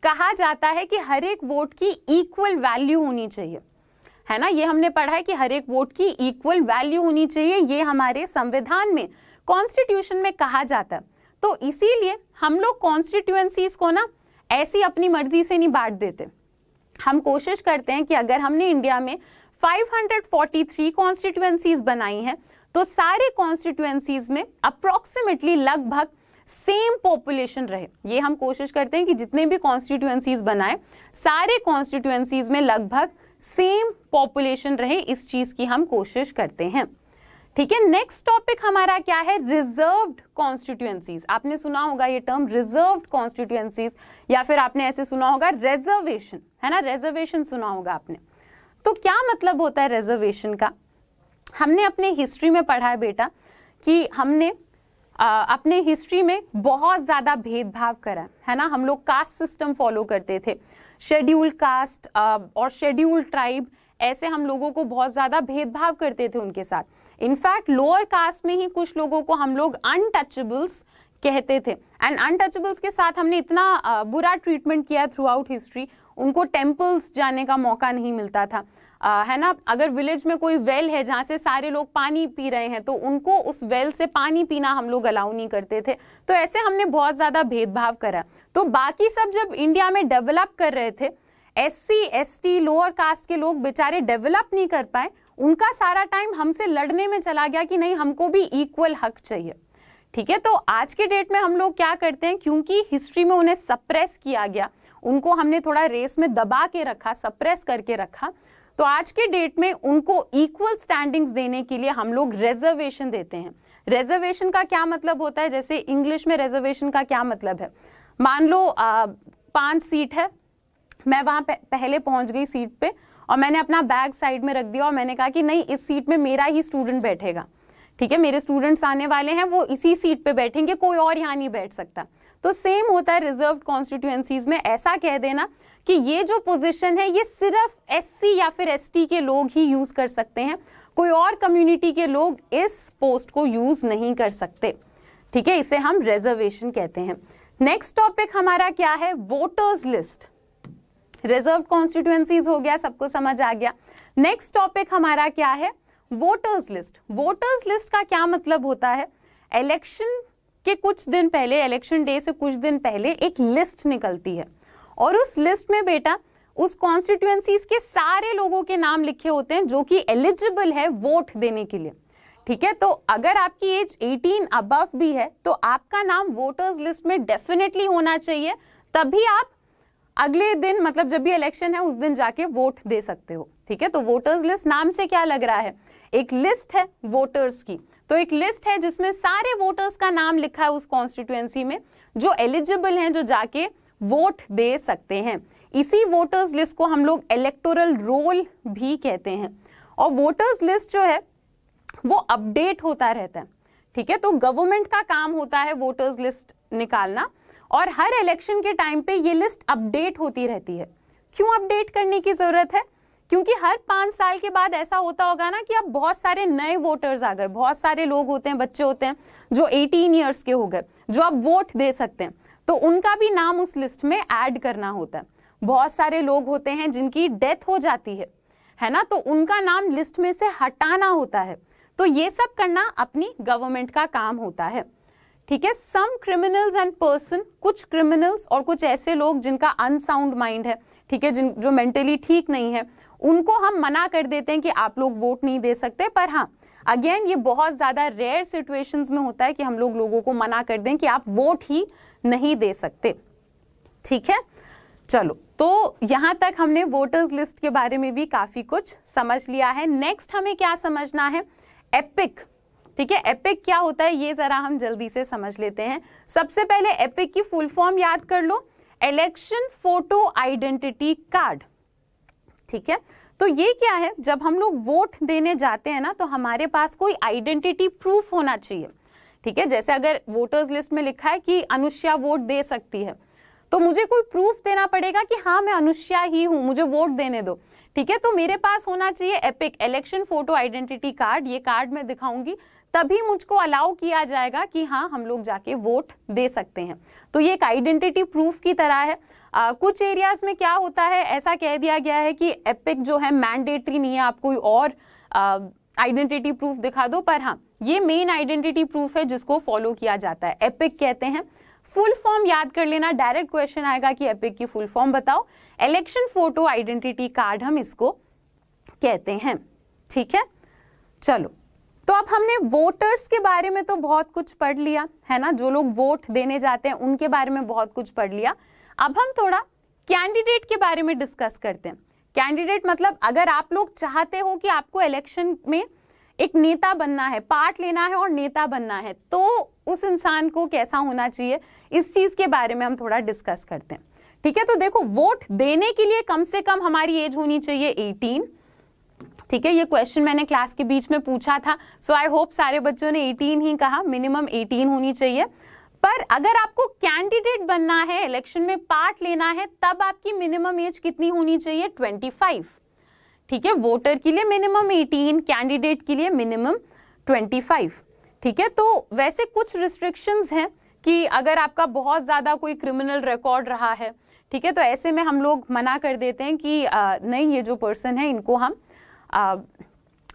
कहा जाता है कि हर एक वोट की इक्वल वैल्यू होनी चाहिए है ना ये हमने पढ़ा है कि हर एक वोट की इक्वल वैल्यू होनी चाहिए ये हमारे संविधान में कॉन्स्टिट्यूशन में कहा जाता है तो इसीलिए हम लोग कॉन्स्टिट्यूएंसीज को ना ऐसी अपनी मर्जी से नहीं बांट देते हम कोशिश करते हैं कि अगर हमने इंडिया में 543 कॉन्स्टिट्यूएंसीज बनाई हैं तो सारे कॉन्स्टिट्यूएंसीज में अप्रॉक्सीमेटली लगभग सेम पॉपुलेशन रहे ये हम कोशिश करते हैं कि जितने भी कॉन्स्टिट्यूएंसीज बनाए सारे कॉन्स्टिट्यूएंसीज में लगभग सेम पॉपुलेशन रहे इस चीज़ की हम कोशिश करते हैं ठीक है नेक्स्ट टॉपिक हमारा क्या है रिजर्व्ड कॉन्स्टिट्यूएंसीज आपने सुना होगा ये टर्म रिजर्व्ड कॉन्स्टिट्यूएंसीज या फिर आपने ऐसे सुना होगा रिजर्वेशन है ना रिजर्वेशन सुना होगा आपने तो क्या मतलब होता है रिजर्वेशन का हमने अपने हिस्ट्री में पढ़ा है बेटा कि हमने आ, अपने हिस्ट्री में बहुत ज़्यादा भेदभाव करा है ना हम लोग कास्ट सिस्टम फॉलो करते थे शेड्यूल कास्ट uh, और शेड्यूल ट्राइब ऐसे हम लोगों को बहुत ज़्यादा भेदभाव करते थे उनके साथ इनफैक्ट लोअर कास्ट में ही कुछ लोगों को हम लोग अनटचेबल्स कहते थे एंड अनटचबल्स के साथ हमने इतना uh, बुरा ट्रीटमेंट किया थ्रू आउट हिस्ट्री उनको टेम्पल्स जाने का मौका नहीं मिलता था आ, है ना अगर विलेज में कोई वेल है जहाँ से सारे लोग पानी पी रहे हैं तो उनको उस वेल से पानी पीना हम लोग अलाउ नहीं करते थे तो ऐसे हमने बहुत ज़्यादा भेदभाव करा तो बाकी सब जब इंडिया में डेवलप कर रहे थे S C S T lower caste के लोग बेचारे डेवलप नहीं कर पाए उनका सारा टाइम हमसे लड़ने में चला गया कि नहीं हमको भी इक्वल हक चाहिए ठीक है तो आज के डेट में हम लोग क्या करते हैं क्योंकि हिस्ट्री में उन्हें सप्रेस किया गया उनको हमने थोड़ा रेस में दबा के रखा सप्रेस करके रखा तो आज के डेट में उनको इक्वल स्टैंडिंग्स देने के लिए हम लोग रिजर्वेशन देते हैं रिजर्वेशन का क्या मतलब होता है जैसे इंग्लिश में रिजर्वेशन का क्या मतलब है मान लो पांच सीट है मैं वहाँ पहले पहुँच गई सीट पे और मैंने अपना बैग साइड में रख दिया और मैंने कहा कि नहीं इस सीट में मेरा ही स्टूडेंट बैठेगा ठीक है मेरे स्टूडेंट्स आने वाले हैं वो इसी सीट पे बैठेंगे कोई और यहाँ नहीं बैठ सकता तो सेम होता है रिजर्व कॉन्स्टिट्यूएंसीज में ऐसा कह देना कि ये जो पोजीशन है ये सिर्फ एससी या फिर एसटी के लोग ही यूज़ कर सकते हैं कोई और कम्युनिटी के लोग इस पोस्ट को यूज़ नहीं कर सकते ठीक है इसे हम रिजर्वेशन कहते हैं नेक्स्ट टॉपिक हमारा क्या है वोटर्स लिस्ट रिजर्व कॉन्स्टिट्यूएंसीज हो गया सबको समझ आ गया नेक्स्ट टॉपिक हमारा क्या है वोटर्स लिस्ट वोटर्स लिस्ट का क्या मतलब होता है इलेक्शन कि कुछ दिन पहले इलेक्शन डे से कुछ दिन पहले एक लिस्ट निकलती है और उस लिस्ट में बेटा उस कॉन्स्टिट्यूएंसीज के सारे लोगों के नाम लिखे होते हैं जो कि एलिजिबल है वोट देने के लिए ठीक है तो अगर आपकी एज 18 अबव भी है तो आपका नाम वोटर्स लिस्ट में डेफिनेटली होना चाहिए तभी आप अगले दिन मतलब जब भी इलेक्शन है उस दिन जाके वोट दे सकते हो ठीक है तो वोटर्स लिस्ट नाम से क्या लग रहा है एक लिस्ट है वोटर्स की तो एक लिस्ट है जिसमें सारे वोटर्स का नाम लिखा है उस कॉन्स्टिट्यूएंसी में जो एलिजिबल हैं जो जाके वोट दे सकते हैं इसी वोटर्स लिस्ट को हम लोग इलेक्टोरल रोल भी कहते हैं और वोटर्स लिस्ट जो है वो अपडेट होता रहता है ठीक है तो गवर्नमेंट का काम होता है वोटर्स लिस्ट निकालना और हर इलेक्शन के टाइम पे ये लिस्ट अपडेट होती रहती है क्यों अपडेट करने की ज़रूरत है क्योंकि हर पाँच साल के बाद ऐसा होता होगा ना कि अब बहुत सारे नए वोटर्स आ गए बहुत सारे लोग होते हैं बच्चे होते हैं जो 18 ईयर्स के हो गए जो अब वोट दे सकते हैं तो उनका भी नाम उस लिस्ट में ऐड करना होता है बहुत सारे लोग होते हैं जिनकी डेथ हो जाती है है ना तो उनका नाम लिस्ट में से हटाना होता है तो ये सब करना अपनी गवर्नमेंट का काम होता है ठीक है सम क्रिमिनल्स एंड पर्सन कुछ क्रिमिनल्स और कुछ ऐसे लोग जिनका अनसाउंड माइंड है ठीक है जिन जो मेंटली ठीक नहीं है उनको हम मना कर देते हैं कि आप लोग वोट नहीं दे सकते पर हाँ अगेन ये बहुत ज़्यादा रेयर सिचुएशंस में होता है कि हम लोग लोगों को मना कर दें कि आप वोट ही नहीं दे सकते ठीक है चलो तो यहाँ तक हमने वोटर्स लिस्ट के बारे में भी काफ़ी कुछ समझ लिया है नेक्स्ट हमें क्या समझना है एपिक ठीक है एपिक क्या होता है ये ज़रा हम जल्दी से समझ लेते हैं सबसे पहले एपिक की फुल फॉर्म याद कर लो इलेक्शन फोटो आइडेंटिटी कार्ड ठीक है तो ये क्या है जब हम लोग वोट देने जाते हैं ना तो हमारे पास कोई आइडेंटिटी प्रूफ होना चाहिए ठीक है जैसे अगर वोटर्स लिस्ट में लिखा है कि अनुष्या वोट दे सकती है तो मुझे कोई प्रूफ देना पड़ेगा कि हाँ मैं अनुष्या ही हूँ मुझे वोट देने दो ठीक है तो मेरे पास होना चाहिए EPIC election photo identity card ये कार्ड मैं दिखाऊंगी तभी मुझको अलाउ किया जाएगा कि हाँ हम लोग जाके वोट दे सकते हैं तो ये एक आइडेंटिटी प्रूफ की तरह है आ, कुछ एरियाज में क्या होता है ऐसा कह दिया गया है कि एपिक जो है मैंडेटरी नहीं है आप कोई और आइडेंटिटी प्रूफ दिखा दो पर हाँ ये मेन आइडेंटिटी प्रूफ है जिसको फॉलो किया जाता है एपिक कहते हैं फुल फॉर्म याद कर लेना डायरेक्ट क्वेश्चन आएगा कि एपिक की फुल फॉर्म बताओ इलेक्शन फोटो आइडेंटिटी कार्ड हम इसको कहते हैं ठीक है चलो तो अब हमने वोटर्स के बारे में तो बहुत कुछ पढ़ लिया है ना जो लोग वोट देने जाते हैं उनके बारे में बहुत कुछ पढ़ लिया अब हम थोड़ा कैंडिडेट के बारे में डिस्कस करते हैं कैंडिडेट मतलब अगर आप लोग चाहते हो कि आपको इलेक्शन में एक नेता बनना है पार्ट लेना है और नेता बनना है तो उस इंसान को कैसा होना चाहिए इस चीज़ के बारे में हम थोड़ा डिस्कस करते हैं ठीक है तो देखो वोट देने के लिए कम से कम हमारी एज होनी चाहिए 18 ठीक है ये क्वेश्चन मैंने क्लास के बीच में पूछा था सो आई होप सारे बच्चों ने 18 ही कहा मिनिमम 18 होनी चाहिए पर अगर आपको कैंडिडेट बनना है इलेक्शन में पार्ट लेना है तब आपकी मिनिमम एज कितनी होनी चाहिए 25 ठीक है वोटर के लिए मिनिमम 18 कैंडिडेट के लिए मिनिमम 25 ठीक है तो वैसे कुछ रिस्ट्रिक्शंस हैं कि अगर आपका बहुत ज़्यादा कोई क्रिमिनल रिकॉर्ड रहा है ठीक है तो ऐसे में हम लोग मना कर देते हैं कि आ, नहीं ये जो पर्सन है इनको हम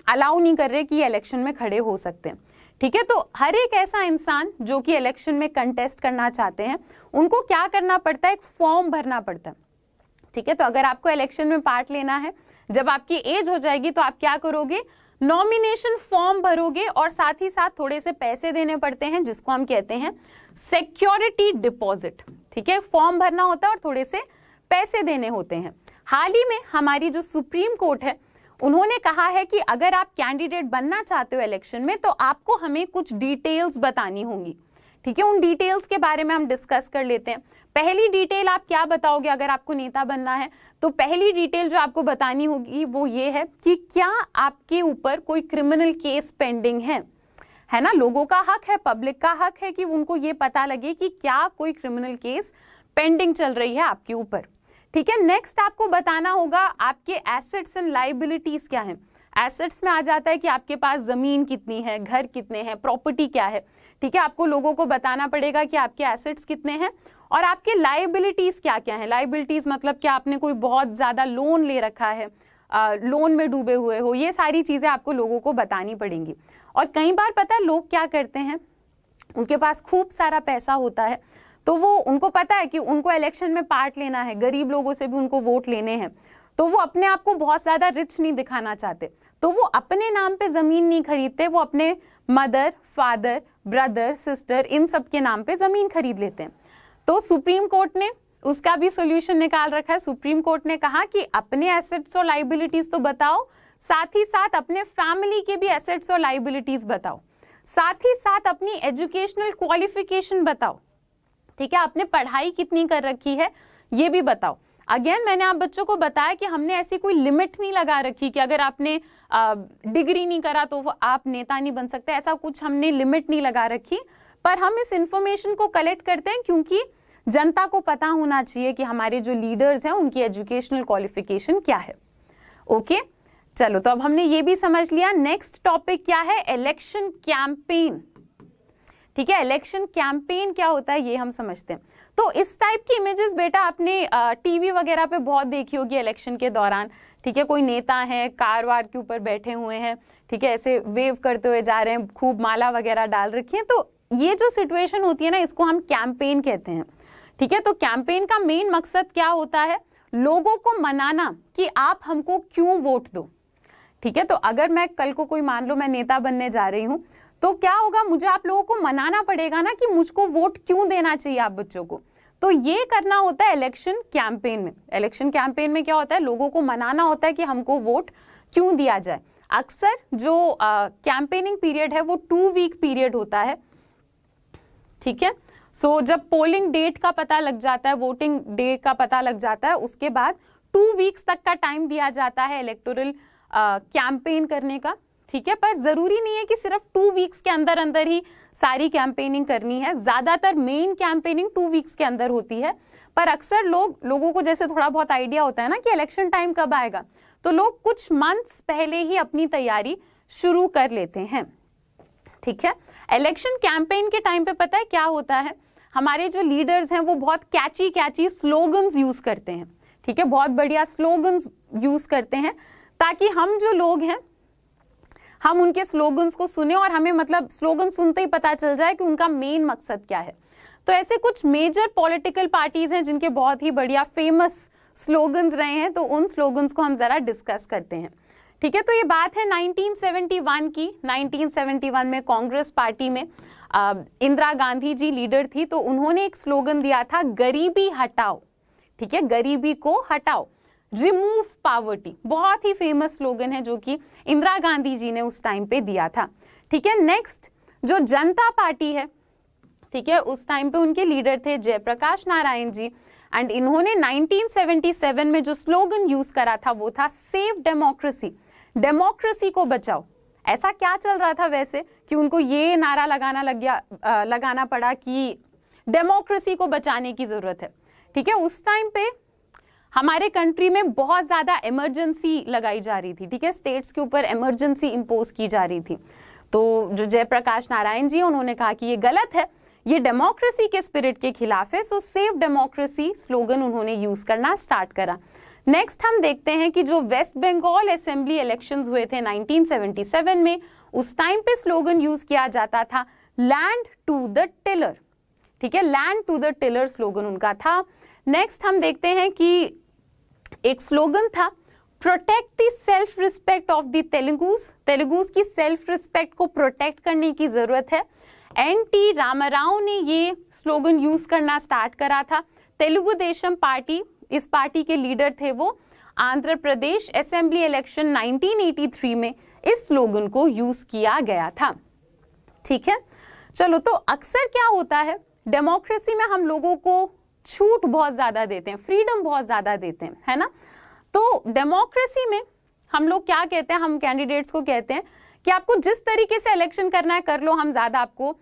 अलाउ नहीं कर रहे कि ये इलेक्शन में खड़े हो सकते हैं ठीक है तो हर एक ऐसा इंसान जो कि इलेक्शन में कंटेस्ट करना चाहते हैं उनको क्या करना पड़ता है एक फॉर्म भरना पड़ता है ठीक है तो अगर आपको इलेक्शन में पार्ट लेना है जब आपकी एज हो जाएगी तो आप क्या करोगे नॉमिनेशन फॉर्म भरोगे और साथ ही साथ थोड़े से पैसे देने पड़ते हैं जिसको हम कहते हैं सिक्योरिटी डिपॉजिट ठीक है फॉर्म भरना होता है और थोड़े से पैसे देने होते हैं हाल ही में हमारी जो सुप्रीम कोर्ट है उन्होंने कहा है कि अगर आप कैंडिडेट बनना चाहते हो इलेक्शन में तो आपको हमें कुछ डिटेल्स बतानी होंगी ठीक है उन डिटेल्स के बारे में हम डिस्कस कर लेते हैं पहली डिटेल आप क्या बताओगे अगर आपको नेता बनना है तो पहली डिटेल जो आपको बतानी होगी वो ये है कि क्या आपके ऊपर कोई क्रिमिनल केस पेंडिंग है है ना लोगों का हक है पब्लिक का हक है कि उनको ये पता लगे कि क्या कोई क्रिमिनल केस पेंडिंग चल रही है आपके ऊपर ठीक है नेक्स्ट आपको बताना होगा आपके एसेट्स एंड लाइबिलिटीज क्या है एसेट्स में आ जाता है कि आपके पास ज़मीन कितनी है घर कितने हैं प्रॉपर्टी क्या है ठीक है आपको लोगों को बताना पड़ेगा कि आपके एसेट्स कितने हैं और आपके लाइबिलिटीज़ क्या क्या हैं लाइबिलिटीज़ मतलब कि आपने कोई बहुत ज़्यादा लोन ले रखा है आ, लोन में डूबे हुए हो ये सारी चीज़ें आपको लोगों को बतानी पड़ेंगी और कई बार पता है लोग क्या करते हैं उनके पास खूब सारा पैसा होता है तो वो उनको पता है कि उनको इलेक्शन में पार्ट लेना है गरीब लोगों से भी उनको वोट लेने हैं तो वो अपने आप को बहुत ज़्यादा रिच नहीं दिखाना चाहते तो वो अपने नाम पे ज़मीन नहीं खरीदते वो अपने मदर फादर ब्रदर सिस्टर इन सब के नाम पे ज़मीन खरीद लेते हैं तो सुप्रीम कोर्ट ने उसका भी सोल्यूशन निकाल रखा है सुप्रीम कोर्ट ने कहा कि अपने एसेट्स और लाइबिलिटीज़ तो बताओ साथ ही साथ अपने फैमिली के भी एसेट्स और लाइबिलिटीज़ बताओ साथ ही साथ अपनी एजुकेशनल क्वालिफिकेशन बताओ ठीक है आपने पढ़ाई कितनी कर रखी है ये भी बताओ अगेन मैंने आप बच्चों को बताया कि हमने ऐसी कोई लिमिट नहीं लगा रखी कि अगर आपने डिग्री नहीं करा तो आप नेता नहीं बन सकते ऐसा कुछ हमने लिमिट नहीं लगा रखी पर हम इस इंफॉर्मेशन को कलेक्ट करते हैं क्योंकि जनता को पता होना चाहिए कि हमारे जो लीडर्स हैं उनकी एजुकेशनल क्वालिफिकेशन क्या है ओके okay? चलो तो अब हमने ये भी समझ लिया नेक्स्ट टॉपिक क्या है इलेक्शन कैंपेन ठीक है इलेक्शन कैंपेन क्या होता है ये हम समझते हैं तो इस टाइप की इमेजेस बेटा आपने टीवी वगैरह पे बहुत देखी होगी इलेक्शन के दौरान ठीक है कोई नेता है कार वार के ऊपर बैठे हुए हैं ठीक है ऐसे वेव करते हुए जा रहे हैं खूब माला वगैरह डाल रखी है तो ये जो सिचुएशन होती है ना इसको हम कैंपेन कहते हैं ठीक है तो कैंपेन का मेन मकसद क्या होता है लोगों को मनाना कि आप हमको क्यों वोट दो ठीक है तो अगर मैं कल को कोई मान लो मैं नेता बनने जा रही हूँ तो क्या होगा मुझे आप लोगों को मनाना पड़ेगा ना कि मुझको वोट क्यों देना चाहिए आप बच्चों को तो ये करना होता है इलेक्शन कैंपेन में इलेक्शन कैंपेन में क्या होता है लोगों को मनाना होता है कि हमको वोट क्यों दिया जाए अक्सर जो कैंपेनिंग uh, पीरियड है वो टू वीक पीरियड होता है ठीक है सो so, जब पोलिंग डेट का पता लग जाता है वोटिंग डे का पता लग जाता है उसके बाद टू वीक्स तक का टाइम दिया जाता है इलेक्टोरल कैंपेन uh, करने का ठीक है पर ज़रूरी नहीं है कि सिर्फ टू वीक्स के अंदर अंदर ही सारी कैंपेनिंग करनी है ज़्यादातर मेन कैंपेनिंग टू वीक्स के अंदर होती है पर अक्सर लोग लोगों को जैसे थोड़ा बहुत आइडिया होता है ना कि इलेक्शन टाइम कब आएगा तो लोग कुछ मंथ्स पहले ही अपनी तैयारी शुरू कर लेते हैं ठीक है इलेक्शन कैंपेन के टाइम पे पता है क्या होता है हमारे जो लीडर्स हैं वो बहुत कैची कैची स्लोगन्स यूज़ करते हैं ठीक है बहुत बढ़िया स्लोगन्स यूज़ करते हैं ताकि हम जो लोग हैं हम उनके स्लोगन्स को सुने और हमें मतलब स्लोगन सुनते ही पता चल जाए कि उनका मेन मकसद क्या है तो ऐसे कुछ मेजर पॉलिटिकल पार्टीज हैं जिनके बहुत ही बढ़िया फेमस स्लोगन्स रहे हैं तो उन स्लोगन्स को हम ज़रा डिस्कस करते हैं ठीक है तो ये बात है 1971 की 1971 में कांग्रेस पार्टी में इंदिरा गांधी जी लीडर थी तो उन्होंने एक स्लोगन दिया था गरीबी हटाओ ठीक है गरीबी को हटाओ रिमूव पावर्टी बहुत ही फेमस स्लोगन है जो कि इंदिरा गांधी जी ने उस टाइम पे दिया था ठीक है नेक्स्ट जो जनता पार्टी है ठीक है उस टाइम पे उनके लीडर थे जयप्रकाश नारायण जी एंड इन्होंने 1977 में जो स्लोगन यूज करा था वो था सेव डेमोक्रेसी डेमोक्रेसी को बचाओ ऐसा क्या चल रहा था वैसे कि उनको ये नारा लगाना लग गया आ, लगाना पड़ा कि डेमोक्रेसी को बचाने की ज़रूरत है ठीक है उस टाइम पे हमारे कंट्री में बहुत ज़्यादा इमरजेंसी लगाई जा रही थी ठीक है स्टेट्स के ऊपर इमरजेंसी इम्पोज की जा रही थी तो जो जयप्रकाश नारायण जी उन्होंने कहा कि ये गलत है ये डेमोक्रेसी के स्पिरिट के खिलाफ है सो सेव डेमोक्रेसी स्लोगन उन्होंने यूज़ करना स्टार्ट करा नेक्स्ट हम देखते हैं कि जो वेस्ट बंगाल असेंबली इलेक्शंस हुए थे 1977 में उस टाइम पे स्लोगन यूज़ किया जाता था लैंड टू द टिलर ठीक है land to the tiller slogan उनका था नेक्स्ट हम देखते हैं कि एक स्लोगन था protect the self respect of the Telugus Telugus की सेल्फ रिस्पेक्ट को प्रोटेक्ट करने की ज़रूरत है एन टी रामाराव ने ये स्लोगन यूज़ करना स्टार्ट करा था तेलुगु देशम पार्टी इस पार्टी के लीडर थे वो आंध्र प्रदेश असेंबली इलेक्शन 1983 में इस स्लोगन को यूज़ किया गया था ठीक है चलो तो अक्सर क्या होता है डेमोक्रेसी में हम लोगों को छूट बहुत ज़्यादा देते हैं फ्रीडम बहुत ज़्यादा देते हैं है ना तो डेमोक्रेसी में हम लोग क्या कहते हैं हम कैंडिडेट्स को कहते हैं कि आपको जिस तरीके से इलेक्शन करना है कर लो हम ज़्यादा आपको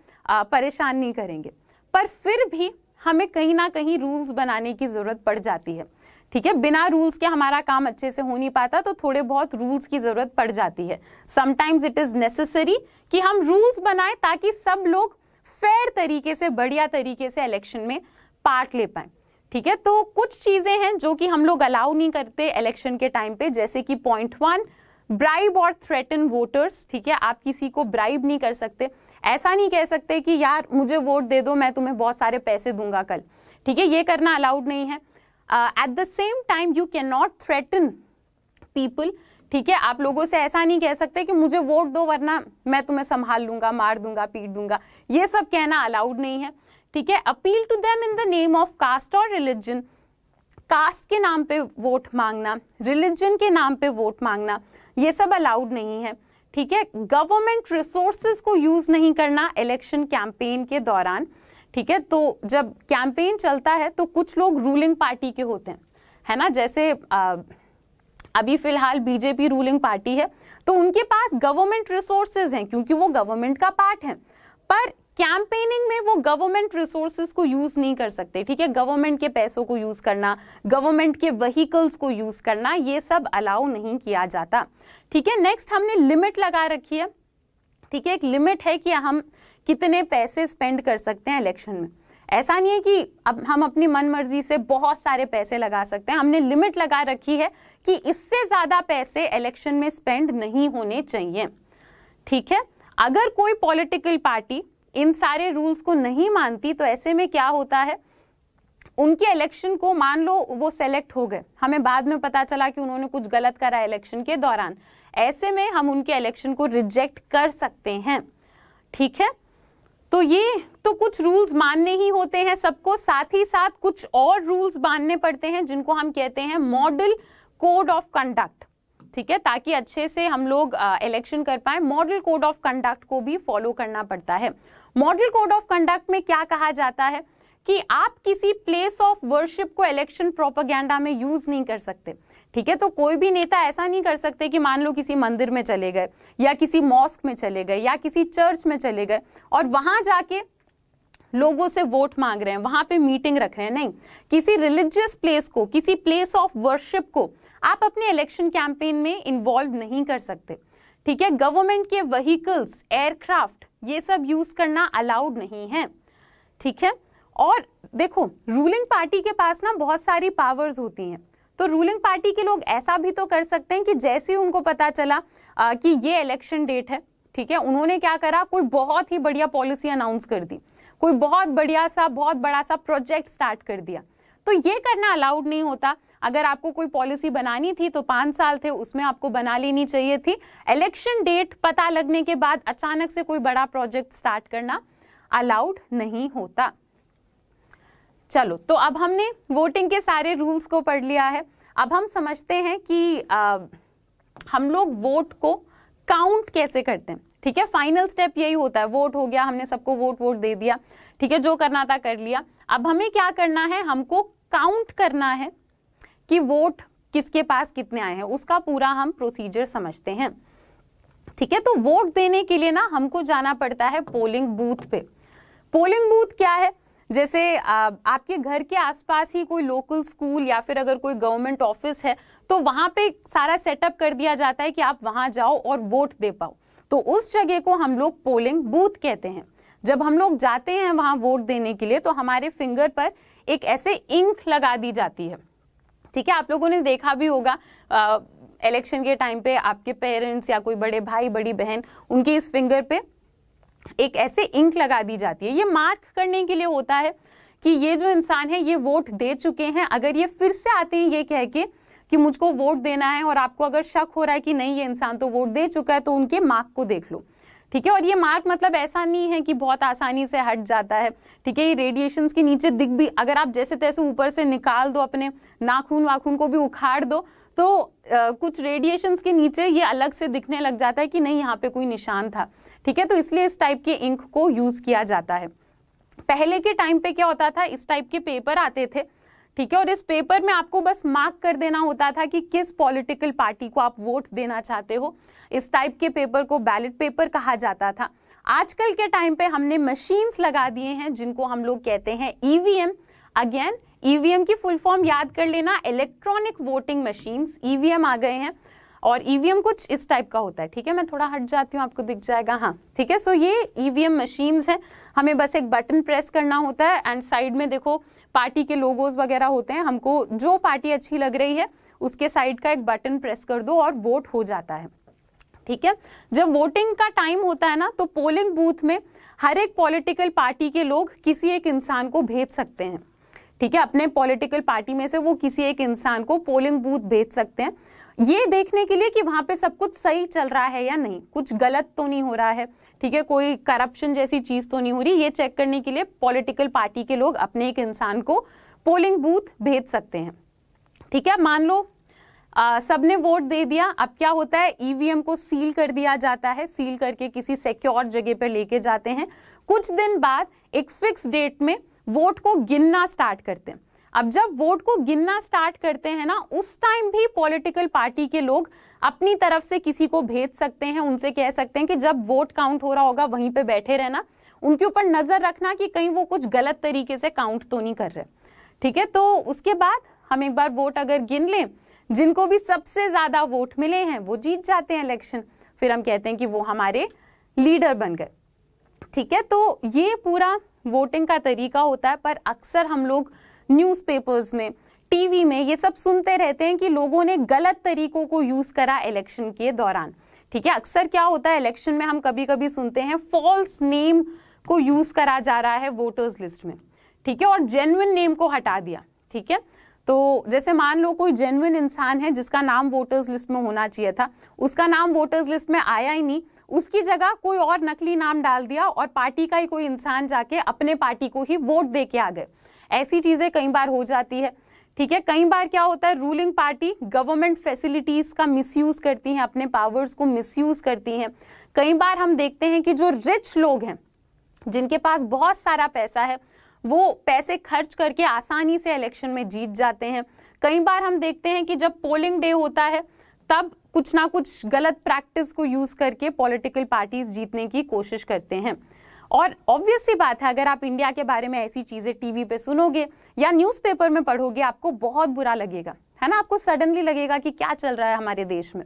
परेशान नहीं करेंगे पर फिर भी हमें कहीं ना कहीं रूल्स बनाने की ज़रूरत पड़ जाती है ठीक है बिना रूल्स के हमारा काम अच्छे से हो नहीं पाता तो थोड़े बहुत रूल्स की ज़रूरत पड़ जाती है समटाइम्स इट इज़ नेसेसरी कि हम रूल्स बनाए ताकि सब लोग फेयर तरीके से बढ़िया तरीके से इलेक्शन में पार्ट ले पाएँ ठीक है तो कुछ चीज़ें हैं जो कि हम लोग अलाउ नहीं करते इलेक्शन के टाइम पे जैसे कि पॉइंट वन ब्राइब और थ्रेटन वोटर्स ठीक है आप किसी को ब्राइब नहीं कर सकते ऐसा नहीं कह सकते कि यार मुझे वोट दे दो मैं तुम्हें बहुत सारे पैसे दूंगा कल ठीक है ये करना अलाउड नहीं है at the same time you cannot threaten people ठीक है आप लोगों से ऐसा नहीं कह सकते कि मुझे वोट दो वरना मैं तुम्हें संभाल लूंगा मार दूंगा पीट दूंगा ये सब कहना अलाउड नहीं है ठीक है appeal to them in the name of caste और रिलीजन कास्ट के नाम पे वोट मांगना रिलीजन के नाम पे वोट मांगना ये सब अलाउड नहीं है ठीक है गवर्नमेंट रिसोर्सेज को यूज़ नहीं करना इलेक्शन कैंपेन के दौरान ठीक है तो जब कैंपेन चलता है तो कुछ लोग रूलिंग पार्टी के होते हैं है ना जैसे आ, अभी फिलहाल बीजेपी रूलिंग पार्टी है तो उनके पास गवर्नमेंट रिसोर्सेज हैं क्योंकि वो गवर्नमेंट का पार्ट है पर कैंपेनिंग में वो गवर्नमेंट रिसोर्सेज को यूज़ नहीं कर सकते ठीक है गवर्नमेंट के पैसों को यूज़ करना गवर्नमेंट के व्हीकल्स को यूज़ करना ये सब अलाउ नहीं किया जाता ठीक है नेक्स्ट हमने लिमिट लगा रखी है ठीक है एक लिमिट है कि हम कितने पैसे स्पेंड कर सकते हैं इलेक्शन में ऐसा नहीं है कि अब हम अपनी मन मर्जी से बहुत सारे पैसे लगा सकते हैं हमने लिमिट लगा रखी है कि इससे ज़्यादा पैसे इलेक्शन में स्पेंड नहीं होने चाहिए ठीक है अगर कोई पॉलिटिकल पार्टी इन सारे रूल्स को नहीं मानती तो ऐसे में क्या होता है उनके इलेक्शन को मान लो वो सेलेक्ट हो गए हमें बाद में पता चला कि उन्होंने कुछ गलत करा इलेक्शन के दौरान ऐसे में हम उनके इलेक्शन को रिजेक्ट कर सकते हैं ठीक है तो ये तो कुछ रूल्स मानने ही होते हैं सबको साथ ही साथ कुछ और रूल्स मानने पड़ते हैं जिनको हम कहते हैं मॉडल कोड ऑफ कंडक्ट ठीक है ताकि अच्छे से हम लोग इलेक्शन कर पाए मॉडल कोड ऑफ कंडक्ट को भी फॉलो करना पड़ता है मॉडल कोड ऑफ कंडक्ट में क्या कहा जाता है कि आप किसी प्लेस ऑफ वर्शिप को इलेक्शन प्रोपागेंडा में यूज़ नहीं कर सकते ठीक है तो कोई भी नेता ऐसा नहीं कर सकते कि मान लो किसी मंदिर में चले गए या किसी मॉस्क में चले गए या किसी चर्च में चले गए और वहां जाके लोगों से वोट मांग रहे हैं वहां पे मीटिंग रख रहे हैं नहीं किसी रिलीजियस प्लेस को किसी प्लेस ऑफ वर्शिप को आप अपने इलेक्शन कैंपेन में इन्वॉल्व नहीं कर सकते ठीक है गवर्नमेंट के वहीकल्स एयरक्राफ्ट ये सब यूज़ करना अलाउड नहीं है ठीक है और देखो रूलिंग पार्टी के पास ना बहुत सारी पावर्स होती हैं तो रूलिंग पार्टी के लोग ऐसा भी तो कर सकते हैं कि जैसे ही उनको पता चला आ, कि ये इलेक्शन डेट है ठीक है उन्होंने क्या करा कोई बहुत ही बढ़िया पॉलिसी अनाउंस कर दी कोई बहुत बढ़िया सा बहुत बड़ा सा प्रोजेक्ट स्टार्ट कर दिया तो ये करना अलाउड नहीं होता अगर आपको कोई पॉलिसी बनानी थी तो पाँच साल थे उसमें आपको बना लेनी चाहिए थी इलेक्शन डेट पता लगने के बाद अचानक से कोई बड़ा प्रोजेक्ट स्टार्ट करना अलाउड नहीं होता चलो तो अब हमने वोटिंग के सारे रूल्स को पढ़ लिया है अब हम समझते हैं कि आ, हम लोग वोट को काउंट कैसे करते हैं ठीक है फाइनल स्टेप यही होता है वोट हो गया हमने सबको वोट वोट दे दिया ठीक है जो करना था कर लिया अब हमें क्या करना है हमको काउंट करना है कि वोट किसके पास कितने आए हैं उसका पूरा हम प्रोसीजर समझते हैं ठीक है तो वोट देने के लिए ना हमको जाना पड़ता है पोलिंग बूथ पे पोलिंग बूथ क्या है जैसे आ, आपके घर के आसपास ही कोई लोकल स्कूल या फिर अगर कोई गवर्नमेंट ऑफिस है तो वहां पे सारा सेटअप कर दिया जाता है कि आप वहां जाओ और वोट दे पाओ तो उस जगह को हम लोग पोलिंग बूथ कहते हैं जब हम लोग जाते हैं वहां वोट देने के लिए तो हमारे फिंगर पर एक ऐसे इंक लगा दी जाती है ठीक है आप लोगों ने देखा भी होगा इलेक्शन के टाइम पे आपके पेरेंट्स या कोई बड़े भाई बड़ी बहन उनके इस फिंगर पे एक ऐसे इंक लगा दी जाती है ये मार्क करने के लिए होता है कि ये जो इंसान है ये वोट दे चुके हैं अगर ये फिर से आते हैं ये कह के कि मुझको वोट देना है और आपको अगर शक हो रहा है कि नहीं ये इंसान तो वोट दे चुका है तो उनके मार्क को देख लो ठीक है और ये मार्क मतलब ऐसा नहीं है कि बहुत आसानी से हट जाता है ठीक है ये रेडिएशन के नीचे दिख भी अगर आप जैसे तैसे ऊपर से निकाल दो अपने नाखून वाखून को भी उखाड़ दो तो आ, कुछ रेडिएशंस के नीचे ये अलग से दिखने लग जाता है कि नहीं यहाँ पे कोई निशान था ठीक है तो इसलिए इस टाइप के इंक को यूज़ किया जाता है पहले के टाइम पे क्या होता था इस टाइप के पेपर आते थे ठीक है और इस पेपर में आपको बस मार्क कर देना होता था कि किस पॉलिटिकल पार्टी को आप वोट देना चाहते हो इस टाइप के पेपर को बैलेट पेपर कहा जाता था आजकल के टाइम पे हमने मशीन्स लगा दिए हैं जिनको हम लोग कहते हैं ईवीएम अगेन ईवीएम की फुल फॉर्म याद कर लेना इलेक्ट्रॉनिक वोटिंग मशीन्स ईवीएम आ गए हैं और ईवीएम e कुछ इस टाइप का होता है ठीक है मैं थोड़ा हट जाती हूँ आपको दिख जाएगा हाँ ठीक है सो ये ईवीएम मशीन्स है हमें बस एक बटन प्रेस करना होता है एंड साइड में देखो पार्टी के लोगोज वगैरह होते हैं हमको जो पार्टी अच्छी लग रही है उसके साइड का एक बटन प्रेस कर दो और वोट हो जाता है ठीक है जब वोटिंग का टाइम होता है ना तो पोलिंग बूथ में हर एक पॉलिटिकल पार्टी के लोग किसी एक इंसान को भेज सकते हैं ठीक है अपने पॉलिटिकल पार्टी में से वो किसी एक इंसान को पोलिंग बूथ भेज सकते हैं ये देखने के लिए कि वहाँ पे सब कुछ सही चल रहा है या नहीं कुछ गलत तो नहीं हो रहा है ठीक है कोई करप्शन जैसी चीज़ तो नहीं हो रही ये चेक करने के लिए पॉलिटिकल पार्टी के लोग अपने एक इंसान को पोलिंग बूथ भेज सकते हैं ठीक है मान लो सब ने वोट दे दिया अब क्या होता है ईवीएम e को सील कर दिया जाता है सील करके किसी सिक्योर जगह पर लेके जाते हैं कुछ दिन बाद एक फिक्स डेट में वोट को गिनना स्टार्ट करते हैं अब जब वोट को गिनना स्टार्ट करते हैं ना उस टाइम भी पॉलिटिकल पार्टी के लोग अपनी तरफ से किसी को भेज सकते हैं उनसे कह सकते हैं कि जब वोट काउंट हो रहा होगा वहीं पे बैठे रहना उनके ऊपर नज़र रखना कि कहीं वो कुछ गलत तरीके से काउंट तो नहीं कर रहे ठीक है तो उसके बाद हम एक बार वोट अगर गिन लें जिनको भी सबसे ज़्यादा वोट मिले हैं वो जीत जाते हैं इलेक्शन फिर हम कहते हैं कि वो हमारे लीडर बन गए ठीक है तो ये पूरा वोटिंग का तरीका होता है पर अक्सर हम लोग न्यूज़पेपर्स में टीवी में ये सब सुनते रहते हैं कि लोगों ने गलत तरीकों को यूज़ करा इलेक्शन के दौरान ठीक है अक्सर क्या होता है इलेक्शन में हम कभी कभी सुनते हैं फॉल्स नेम को यूज़ करा जा रहा है वोटर्स लिस्ट में ठीक है और जेन्युन नेम को हटा दिया ठीक है तो जैसे मान लो कोई जेन्युन इंसान है जिसका नाम वोटर्स लिस्ट में होना चाहिए था उसका नाम वोटर्स लिस्ट में आया ही नहीं उसकी जगह कोई और नकली नाम डाल दिया और पार्टी का ही कोई इंसान जाके अपने पार्टी को ही वोट दे के आ गए ऐसी चीज़ें कई बार हो जाती है ठीक है कई बार क्या होता है रूलिंग पार्टी गवर्नमेंट फैसिलिटीज़ का मिसयूज़ करती हैं अपने पावर्स को मिसयूज़ करती हैं कई बार हम देखते हैं कि जो रिच लोग हैं जिनके पास बहुत सारा पैसा है वो पैसे खर्च करके आसानी से इलेक्शन में जीत जाते हैं कई बार हम देखते हैं कि जब पोलिंग डे होता है तब कुछ ना कुछ गलत प्रैक्टिस को यूज़ करके पॉलिटिकल पार्टीज जीतने की कोशिश करते हैं और ऑब्वियस सी बात है अगर आप इंडिया के बारे में ऐसी चीज़ें टीवी पे सुनोगे या न्यूज़पेपर में पढ़ोगे आपको बहुत बुरा लगेगा है ना आपको सडनली लगेगा कि क्या चल रहा है हमारे देश में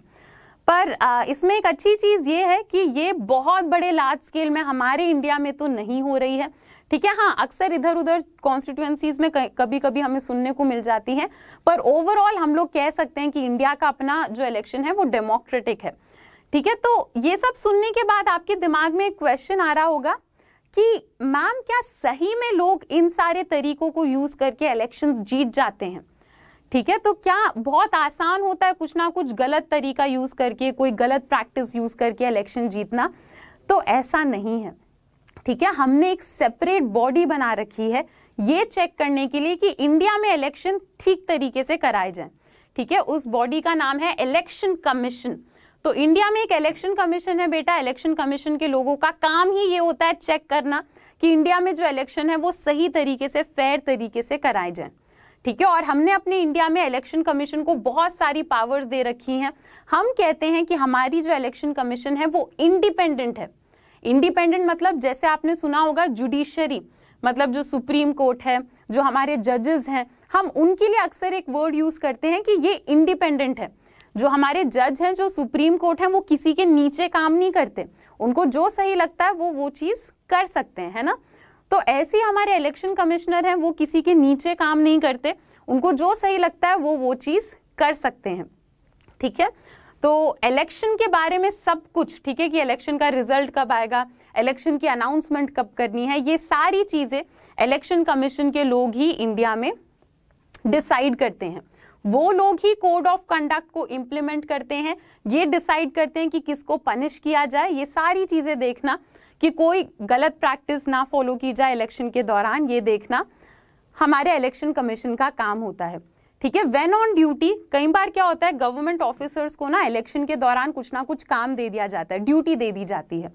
पर आ, इसमें एक अच्छी चीज़ ये है कि ये बहुत बड़े लार्ज स्केल में हमारे इंडिया में तो नहीं हो रही है ठीक है हाँ अक्सर इधर उधर कॉन्स्टिट्यूएंसीज में कभी कभी हमें सुनने को मिल जाती हैं पर ओवरऑल हम लोग कह सकते हैं कि इंडिया का अपना जो इलेक्शन है वो डेमोक्रेटिक है ठीक है तो ये सब सुनने के बाद आपके दिमाग में एक क्वेश्चन आ रहा होगा कि मैम क्या सही में लोग इन सारे तरीकों को यूज़ करके इलेक्शंस जीत जाते हैं ठीक है तो क्या बहुत आसान होता है कुछ ना कुछ गलत तरीका यूज़ करके कोई गलत प्रैक्टिस यूज़ करके इलेक्शन जीतना तो ऐसा नहीं है ठीक है हमने एक सेपरेट बॉडी बना रखी है ये चेक करने के लिए कि इंडिया में इलेक्शन ठीक तरीके से कराए जाए ठीक है उस बॉडी का नाम है इलेक्शन कमीशन तो इंडिया में एक इलेक्शन कमीशन है बेटा इलेक्शन कमीशन के लोगों का काम ही ये होता है चेक करना कि इंडिया में जो इलेक्शन है वो सही तरीके से फेयर तरीके से कराए जाए ठीक है और हमने अपने इंडिया में इलेक्शन कमीशन को बहुत सारी पावर्स दे रखी हैं हम कहते हैं कि हमारी जो इलेक्शन कमीशन है वो इंडिपेंडेंट है इंडिपेंडेंट मतलब जैसे आपने सुना होगा जुडिशरी मतलब जो सुप्रीम कोर्ट है जो हमारे जजेस हैं हम उनके लिए अक्सर एक वर्ड यूज़ करते हैं कि ये इंडिपेंडेंट है जो हमारे जज हैं जो सुप्रीम कोर्ट हैं वो किसी के नीचे काम नहीं करते उनको जो सही लगता है वो वो चीज़ कर सकते हैं है ना तो ऐसे हमारे इलेक्शन कमिश्नर हैं वो किसी के नीचे काम नहीं करते उनको जो सही लगता है वो वो चीज़ कर सकते हैं ठीक है तो इलेक्शन के बारे में सब कुछ ठीक है कि इलेक्शन का रिजल्ट कब आएगा इलेक्शन की अनाउंसमेंट कब करनी है ये सारी चीज़ें इलेक्शन कमीशन के लोग ही इंडिया में डिसाइड करते हैं वो लोग ही कोड ऑफ कंडक्ट को इम्प्लीमेंट करते हैं ये डिसाइड करते हैं कि किसको पनिश किया जाए ये सारी चीज़ें देखना कि कोई गलत प्रैक्टिस ना फॉलो की जाए इलेक्शन के दौरान ये देखना हमारे इलेक्शन कमीशन का काम होता है ठीक है वेन ऑन ड्यूटी कई बार क्या होता है गवर्नमेंट ऑफिसर्स को ना इलेक्शन के दौरान कुछ ना कुछ काम दे दिया जाता है ड्यूटी दे दी जाती है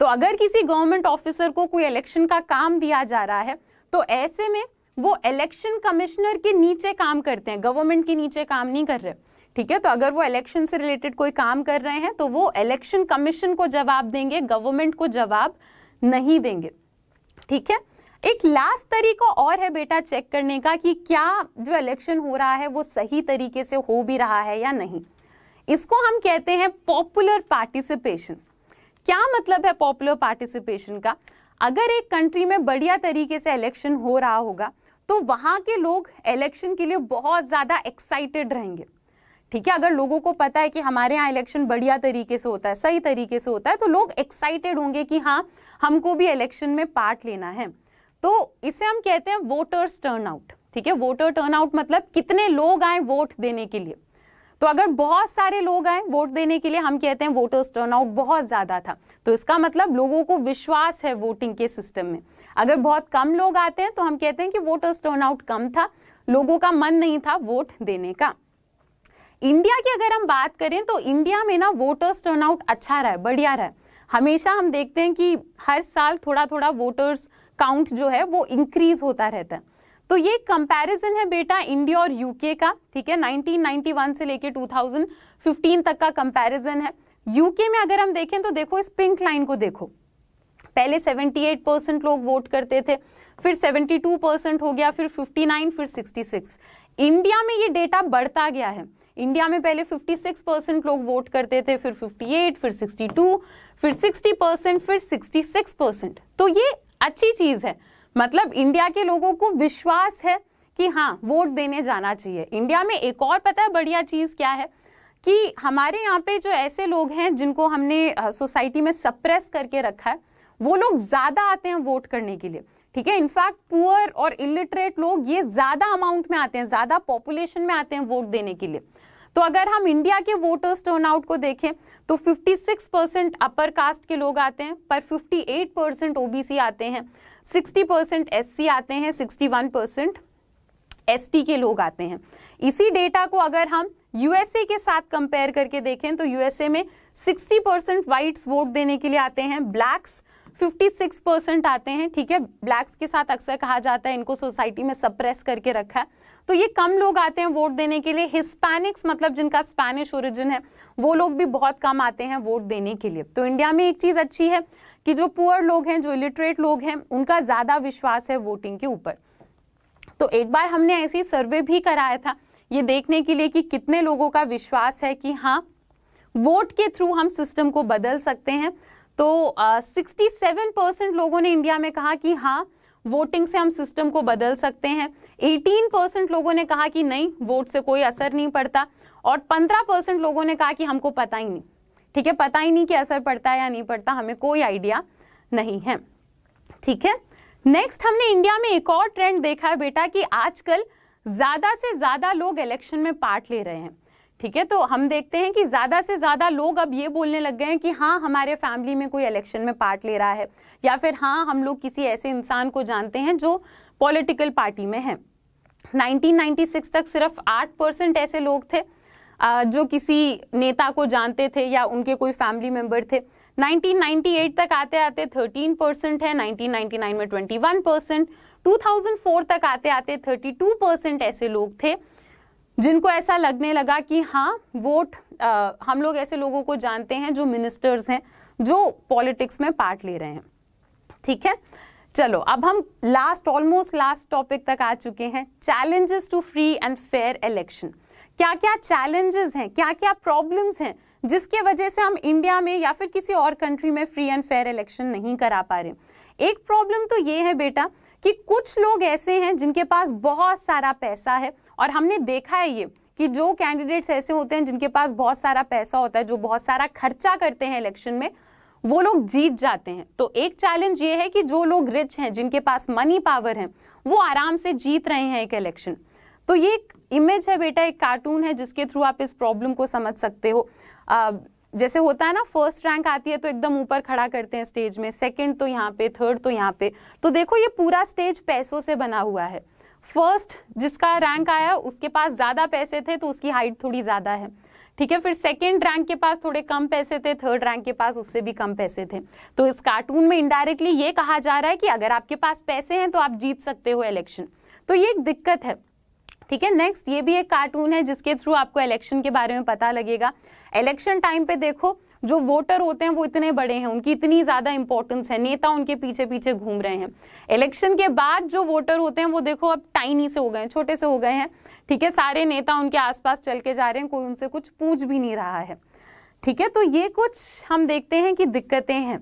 तो अगर किसी गवर्नमेंट ऑफिसर को कोई इलेक्शन का काम दिया जा रहा है तो ऐसे में वो इलेक्शन कमिश्नर के नीचे काम करते हैं गवर्नमेंट के नीचे काम नहीं कर रहे ठीक है तो अगर वो इलेक्शन से रिलेटेड कोई काम कर रहे हैं तो वो इलेक्शन कमीशन को जवाब देंगे गवर्नमेंट को जवाब नहीं देंगे ठीक है एक लास्ट तरीका और है बेटा चेक करने का कि क्या जो इलेक्शन हो रहा है वो सही तरीके से हो भी रहा है या नहीं इसको हम कहते हैं पॉपुलर पार्टिसिपेशन क्या मतलब है पॉपुलर पार्टिसिपेशन का अगर एक कंट्री में बढ़िया तरीके से इलेक्शन हो रहा होगा तो वहाँ के लोग इलेक्शन के लिए बहुत ज़्यादा एक्साइटेड रहेंगे ठीक है अगर लोगों को पता है कि हमारे यहाँ इलेक्शन बढ़िया तरीके से होता है सही तरीके से होता है तो लोग एक्साइटेड होंगे कि हाँ हमको भी इलेक्शन में पार्ट लेना है तो इसे हम कहते हैं वोटर्स टर्न आउट ठीक है वोटर टर्न आउट मतलब कितने लोग आए वोट देने के लिए तो अगर बहुत सारे लोग आए वोट देने के लिए हम कहते हैं वोटर्स टर्नआउट बहुत ज़्यादा था तो इसका मतलब लोगों को विश्वास है वोटिंग के सिस्टम में अगर बहुत कम लोग आते हैं तो हम कहते हैं कि वोटर्स टर्नआउट कम था लोगों का मन नहीं था वोट देने का इंडिया की अगर हम बात करें तो इंडिया में ना वोटर्स टर्नआउट अच्छा रहा है बढ़िया रहा है हमेशा हम देखते हैं कि हर साल थोड़ा थोड़ा वोटर्स काउंट जो है वो इंक्रीज होता रहता है तो ये कंपैरिजन है बेटा इंडिया और यूके का ठीक है 1991 से लेके 2015 तक का कंपैरिजन है यूके में अगर हम देखें तो देखो इस पिंक लाइन को देखो पहले 78 परसेंट लोग वोट करते थे फिर 72 परसेंट हो गया फिर 59 फिर 66 इंडिया में ये डेटा बढ़ता गया है इंडिया में पहले 56 परसेंट लोग वोट करते थे फिर 58 फिर 62 फिर 60 परसेंट फिर 66 परसेंट तो ये अच्छी चीज़ है मतलब इंडिया के लोगों को विश्वास है कि हाँ वोट देने जाना चाहिए इंडिया में एक और पता है बढ़िया चीज़ क्या है कि हमारे यहाँ पे जो ऐसे लोग हैं जिनको हमने सोसाइटी में सप्रेस करके रखा है वो लोग ज़्यादा आते हैं वोट करने के लिए ठीक है इनफैक्ट पुअर और इलिटरेट लोग ये ज़्यादा अमाउंट में आते हैं ज़्यादा पॉपुलेशन में आते हैं वोट देने के लिए तो अगर हम इंडिया के वोटर्स टर्नआउट को देखें तो 56 परसेंट अपर कास्ट के लोग आते हैं पर 58 परसेंट ओबीसी आते हैं सिक्सटी परसेंट एस आते हैं सिक्सटी वन परसेंट एस के लोग आते हैं इसी डेटा को अगर हम यूएसए के साथ कंपेयर करके देखें तो यूएसए में सिक्सटी परसेंट वाइट्स वोट देने के लिए आते हैं ब्लैक्स 56 परसेंट आते हैं ठीक है ब्लैक्स के साथ अक्सर कहा जाता है इनको सोसाइटी में सप्रेस करके रखा है तो ये कम लोग आते हैं वोट देने के लिए हिस्पैनिक्स मतलब जिनका स्पैनिश ओरिजिन है वो लोग भी बहुत कम आते हैं वोट देने के लिए तो इंडिया में एक चीज़ अच्छी है कि जो पुअर लोग हैं जो इलिटरेट लोग हैं उनका ज़्यादा विश्वास है वोटिंग के ऊपर तो एक बार हमने ऐसी सर्वे भी कराया था ये देखने के लिए कि कितने लोगों का विश्वास है कि हाँ वोट के थ्रू हम सिस्टम को बदल सकते हैं तो सिक्सटी सेवन परसेंट लोगों ने इंडिया में कहा कि हाँ वोटिंग से हम सिस्टम को बदल सकते हैं एटीन परसेंट लोगों ने कहा कि नहीं वोट से कोई असर नहीं पड़ता और पंद्रह परसेंट लोगों ने कहा कि हमको पता ही नहीं ठीक है पता ही नहीं कि असर पड़ता है या नहीं पड़ता हमें कोई आइडिया नहीं है ठीक है नेक्स्ट हमने इंडिया में एक और ट्रेंड देखा है बेटा कि आजकल ज़्यादा से ज़्यादा लोग इलेक्शन में पार्ट ले रहे हैं ठीक है तो हम देखते हैं कि ज़्यादा से ज़्यादा लोग अब ये बोलने लग गए हैं कि हाँ हमारे फैमिली में कोई इलेक्शन में पार्ट ले रहा है या फिर हाँ हम लोग किसी ऐसे इंसान को जानते हैं जो पॉलिटिकल पार्टी में है 1996 तक सिर्फ 8 परसेंट ऐसे लोग थे जो किसी नेता को जानते थे या उनके कोई फैमिली मेम्बर थे 1998 तक आते आते 13 परसेंट है 1999 में 21 परसेंट 2004 तक आते आते 32 परसेंट ऐसे लोग थे जिनको ऐसा लगने लगा कि हाँ वोट आ, हम लोग ऐसे लोगों को जानते हैं जो मिनिस्टर्स हैं जो पॉलिटिक्स में पार्ट ले रहे हैं ठीक है चलो अब हम लास्ट ऑलमोस्ट लास्ट टॉपिक तक आ चुके हैं challenges to free and fair election क्या क्या चैलेंजेस हैं क्या क्या प्रॉब्लम्स हैं जिसके वजह से हम इंडिया में या फिर किसी और कंट्री में फ्री एंड फेयर इलेक्शन नहीं करा पा रहे एक प्रॉब्लम तो ये है बेटा कि कुछ लोग ऐसे हैं जिनके पास बहुत सारा पैसा है और हमने देखा है ये कि जो कैंडिडेट्स ऐसे होते हैं जिनके पास बहुत सारा पैसा होता है जो बहुत सारा खर्चा करते हैं इलेक्शन में वो लोग जीत जाते हैं तो एक चैलेंज ये है कि जो लोग रिच हैं जिनके पास मनी पावर है वो आराम से जीत रहे हैं एक इलेक्शन तो ये एक इमेज है बेटा एक कार्टून है जिसके थ्रू आप इस प्रॉब्लम को समझ सकते हो आ, जैसे होता है ना फर्स्ट रैंक आती है तो एकदम ऊपर खड़ा करते हैं स्टेज में सेकंड तो यहाँ पे थर्ड तो यहाँ पे तो देखो ये पूरा स्टेज पैसों से बना हुआ है फर्स्ट जिसका रैंक आया उसके पास ज़्यादा पैसे थे तो उसकी हाइट थोड़ी ज़्यादा है ठीक है फिर सेकंड रैंक के पास थोड़े कम पैसे थे थर्ड रैंक के पास उससे भी कम पैसे थे तो इस कार्टून में इनडायरेक्टली ये कहा जा रहा है कि अगर आपके पास पैसे हैं तो आप जीत सकते हो इलेक्शन तो ये एक दिक्कत है ठीक है नेक्स्ट ये भी एक कार्टून है जिसके थ्रू आपको इलेक्शन के बारे में पता लगेगा इलेक्शन टाइम पे देखो जो वोटर होते हैं वो इतने बड़े हैं उनकी इतनी ज़्यादा इंपॉर्टेंस है नेता उनके पीछे पीछे घूम रहे हैं इलेक्शन के बाद जो वोटर होते हैं वो देखो अब टाइनी से हो गए हैं छोटे से हो गए हैं ठीक है सारे नेता उनके आसपास चल के जा रहे हैं कोई उनसे कुछ पूछ भी नहीं रहा है ठीक है तो ये कुछ हम देखते हैं कि दिक्कतें हैं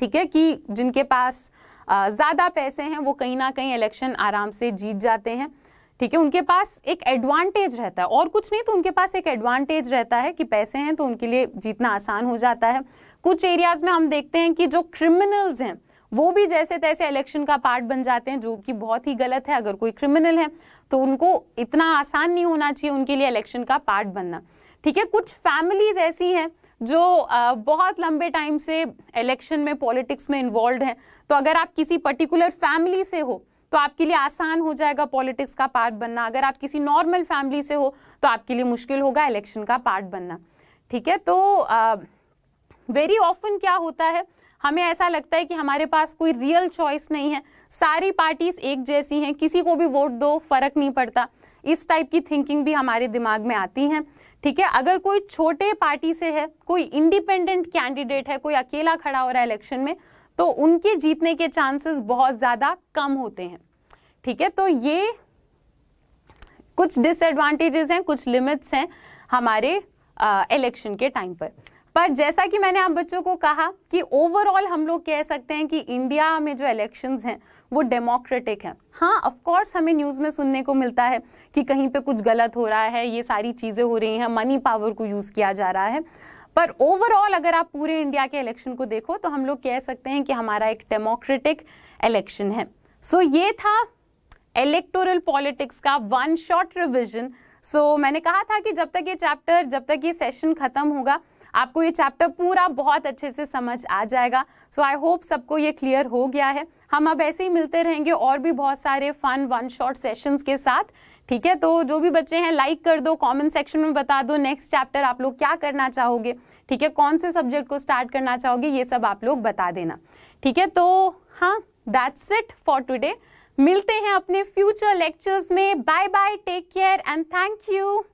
ठीक है कि जिनके पास ज़्यादा पैसे हैं वो कहीं ना कहीं इलेक्शन आराम से जीत जाते हैं ठीक है उनके पास एक एडवांटेज रहता है और कुछ नहीं तो उनके पास एक एडवांटेज रहता है कि पैसे हैं तो उनके लिए जीतना आसान हो जाता है कुछ एरियाज में हम देखते हैं कि जो क्रिमिनल्स हैं वो भी जैसे तैसे इलेक्शन का पार्ट बन जाते हैं जो कि बहुत ही गलत है अगर कोई क्रिमिनल है तो उनको इतना आसान नहीं होना चाहिए उनके लिए इलेक्शन का पार्ट बनना ठीक है कुछ फैमिलीज ऐसी हैं जो बहुत लंबे टाइम से इलेक्शन में पॉलिटिक्स में इन्वॉल्व हैं तो अगर आप किसी पर्टिकुलर फैमिली से हो तो आपके लिए आसान हो जाएगा पॉलिटिक्स का पार्ट बनना अगर आप किसी नॉर्मल फैमिली से हो तो आपके लिए मुश्किल होगा इलेक्शन का पार्ट बनना ठीक है तो वेरी ऑफन क्या होता है हमें ऐसा लगता है कि हमारे पास कोई रियल चॉइस नहीं है सारी पार्टीज एक जैसी हैं किसी को भी वोट दो फर्क नहीं पड़ता इस टाइप की थिंकिंग भी हमारे दिमाग में आती हैं ठीक है अगर कोई छोटे पार्टी से है कोई इंडिपेंडेंट कैंडिडेट है कोई अकेला खड़ा हो रहा है इलेक्शन में तो उनके जीतने के चांसेस बहुत ज़्यादा कम होते हैं ठीक है तो ये कुछ डिसएडवांटेजेस हैं कुछ लिमिट्स हैं हमारे इलेक्शन के टाइम पर पर जैसा कि मैंने आप बच्चों को कहा कि ओवरऑल हम लोग कह सकते हैं कि इंडिया में जो इलेक्शंस हैं वो डेमोक्रेटिक हैं हाँ ऑफ कोर्स हमें न्यूज़ में सुनने को मिलता है कि कहीं पे कुछ गलत हो रहा है ये सारी चीज़ें हो रही हैं मनी पावर को यूज़ किया जा रहा है पर ओवरऑल अगर आप पूरे इंडिया के इलेक्शन को देखो तो हम लोग कह सकते हैं कि हमारा एक डेमोक्रेटिक इलेक्शन है सो so, ये था इलेक्टोरल पॉलिटिक्स का वन शॉट रिविजन सो मैंने कहा था कि जब तक ये चैप्टर जब तक ये सेशन खत्म होगा आपको ये चैप्टर पूरा बहुत अच्छे से समझ आ जाएगा सो आई होप सबको ये क्लियर हो गया है हम अब ऐसे ही मिलते रहेंगे और भी बहुत सारे फन वन शॉट सेशंस के साथ ठीक है तो जो भी बच्चे हैं लाइक कर दो कमेंट सेक्शन में बता दो नेक्स्ट चैप्टर आप लोग क्या करना चाहोगे ठीक है कौन से सब्जेक्ट को स्टार्ट करना चाहोगे ये सब आप लोग बता देना ठीक है तो हाँ दैट्स इट फॉर टुडे मिलते हैं अपने फ्यूचर लेक्चर्स में bye bye take care and thank you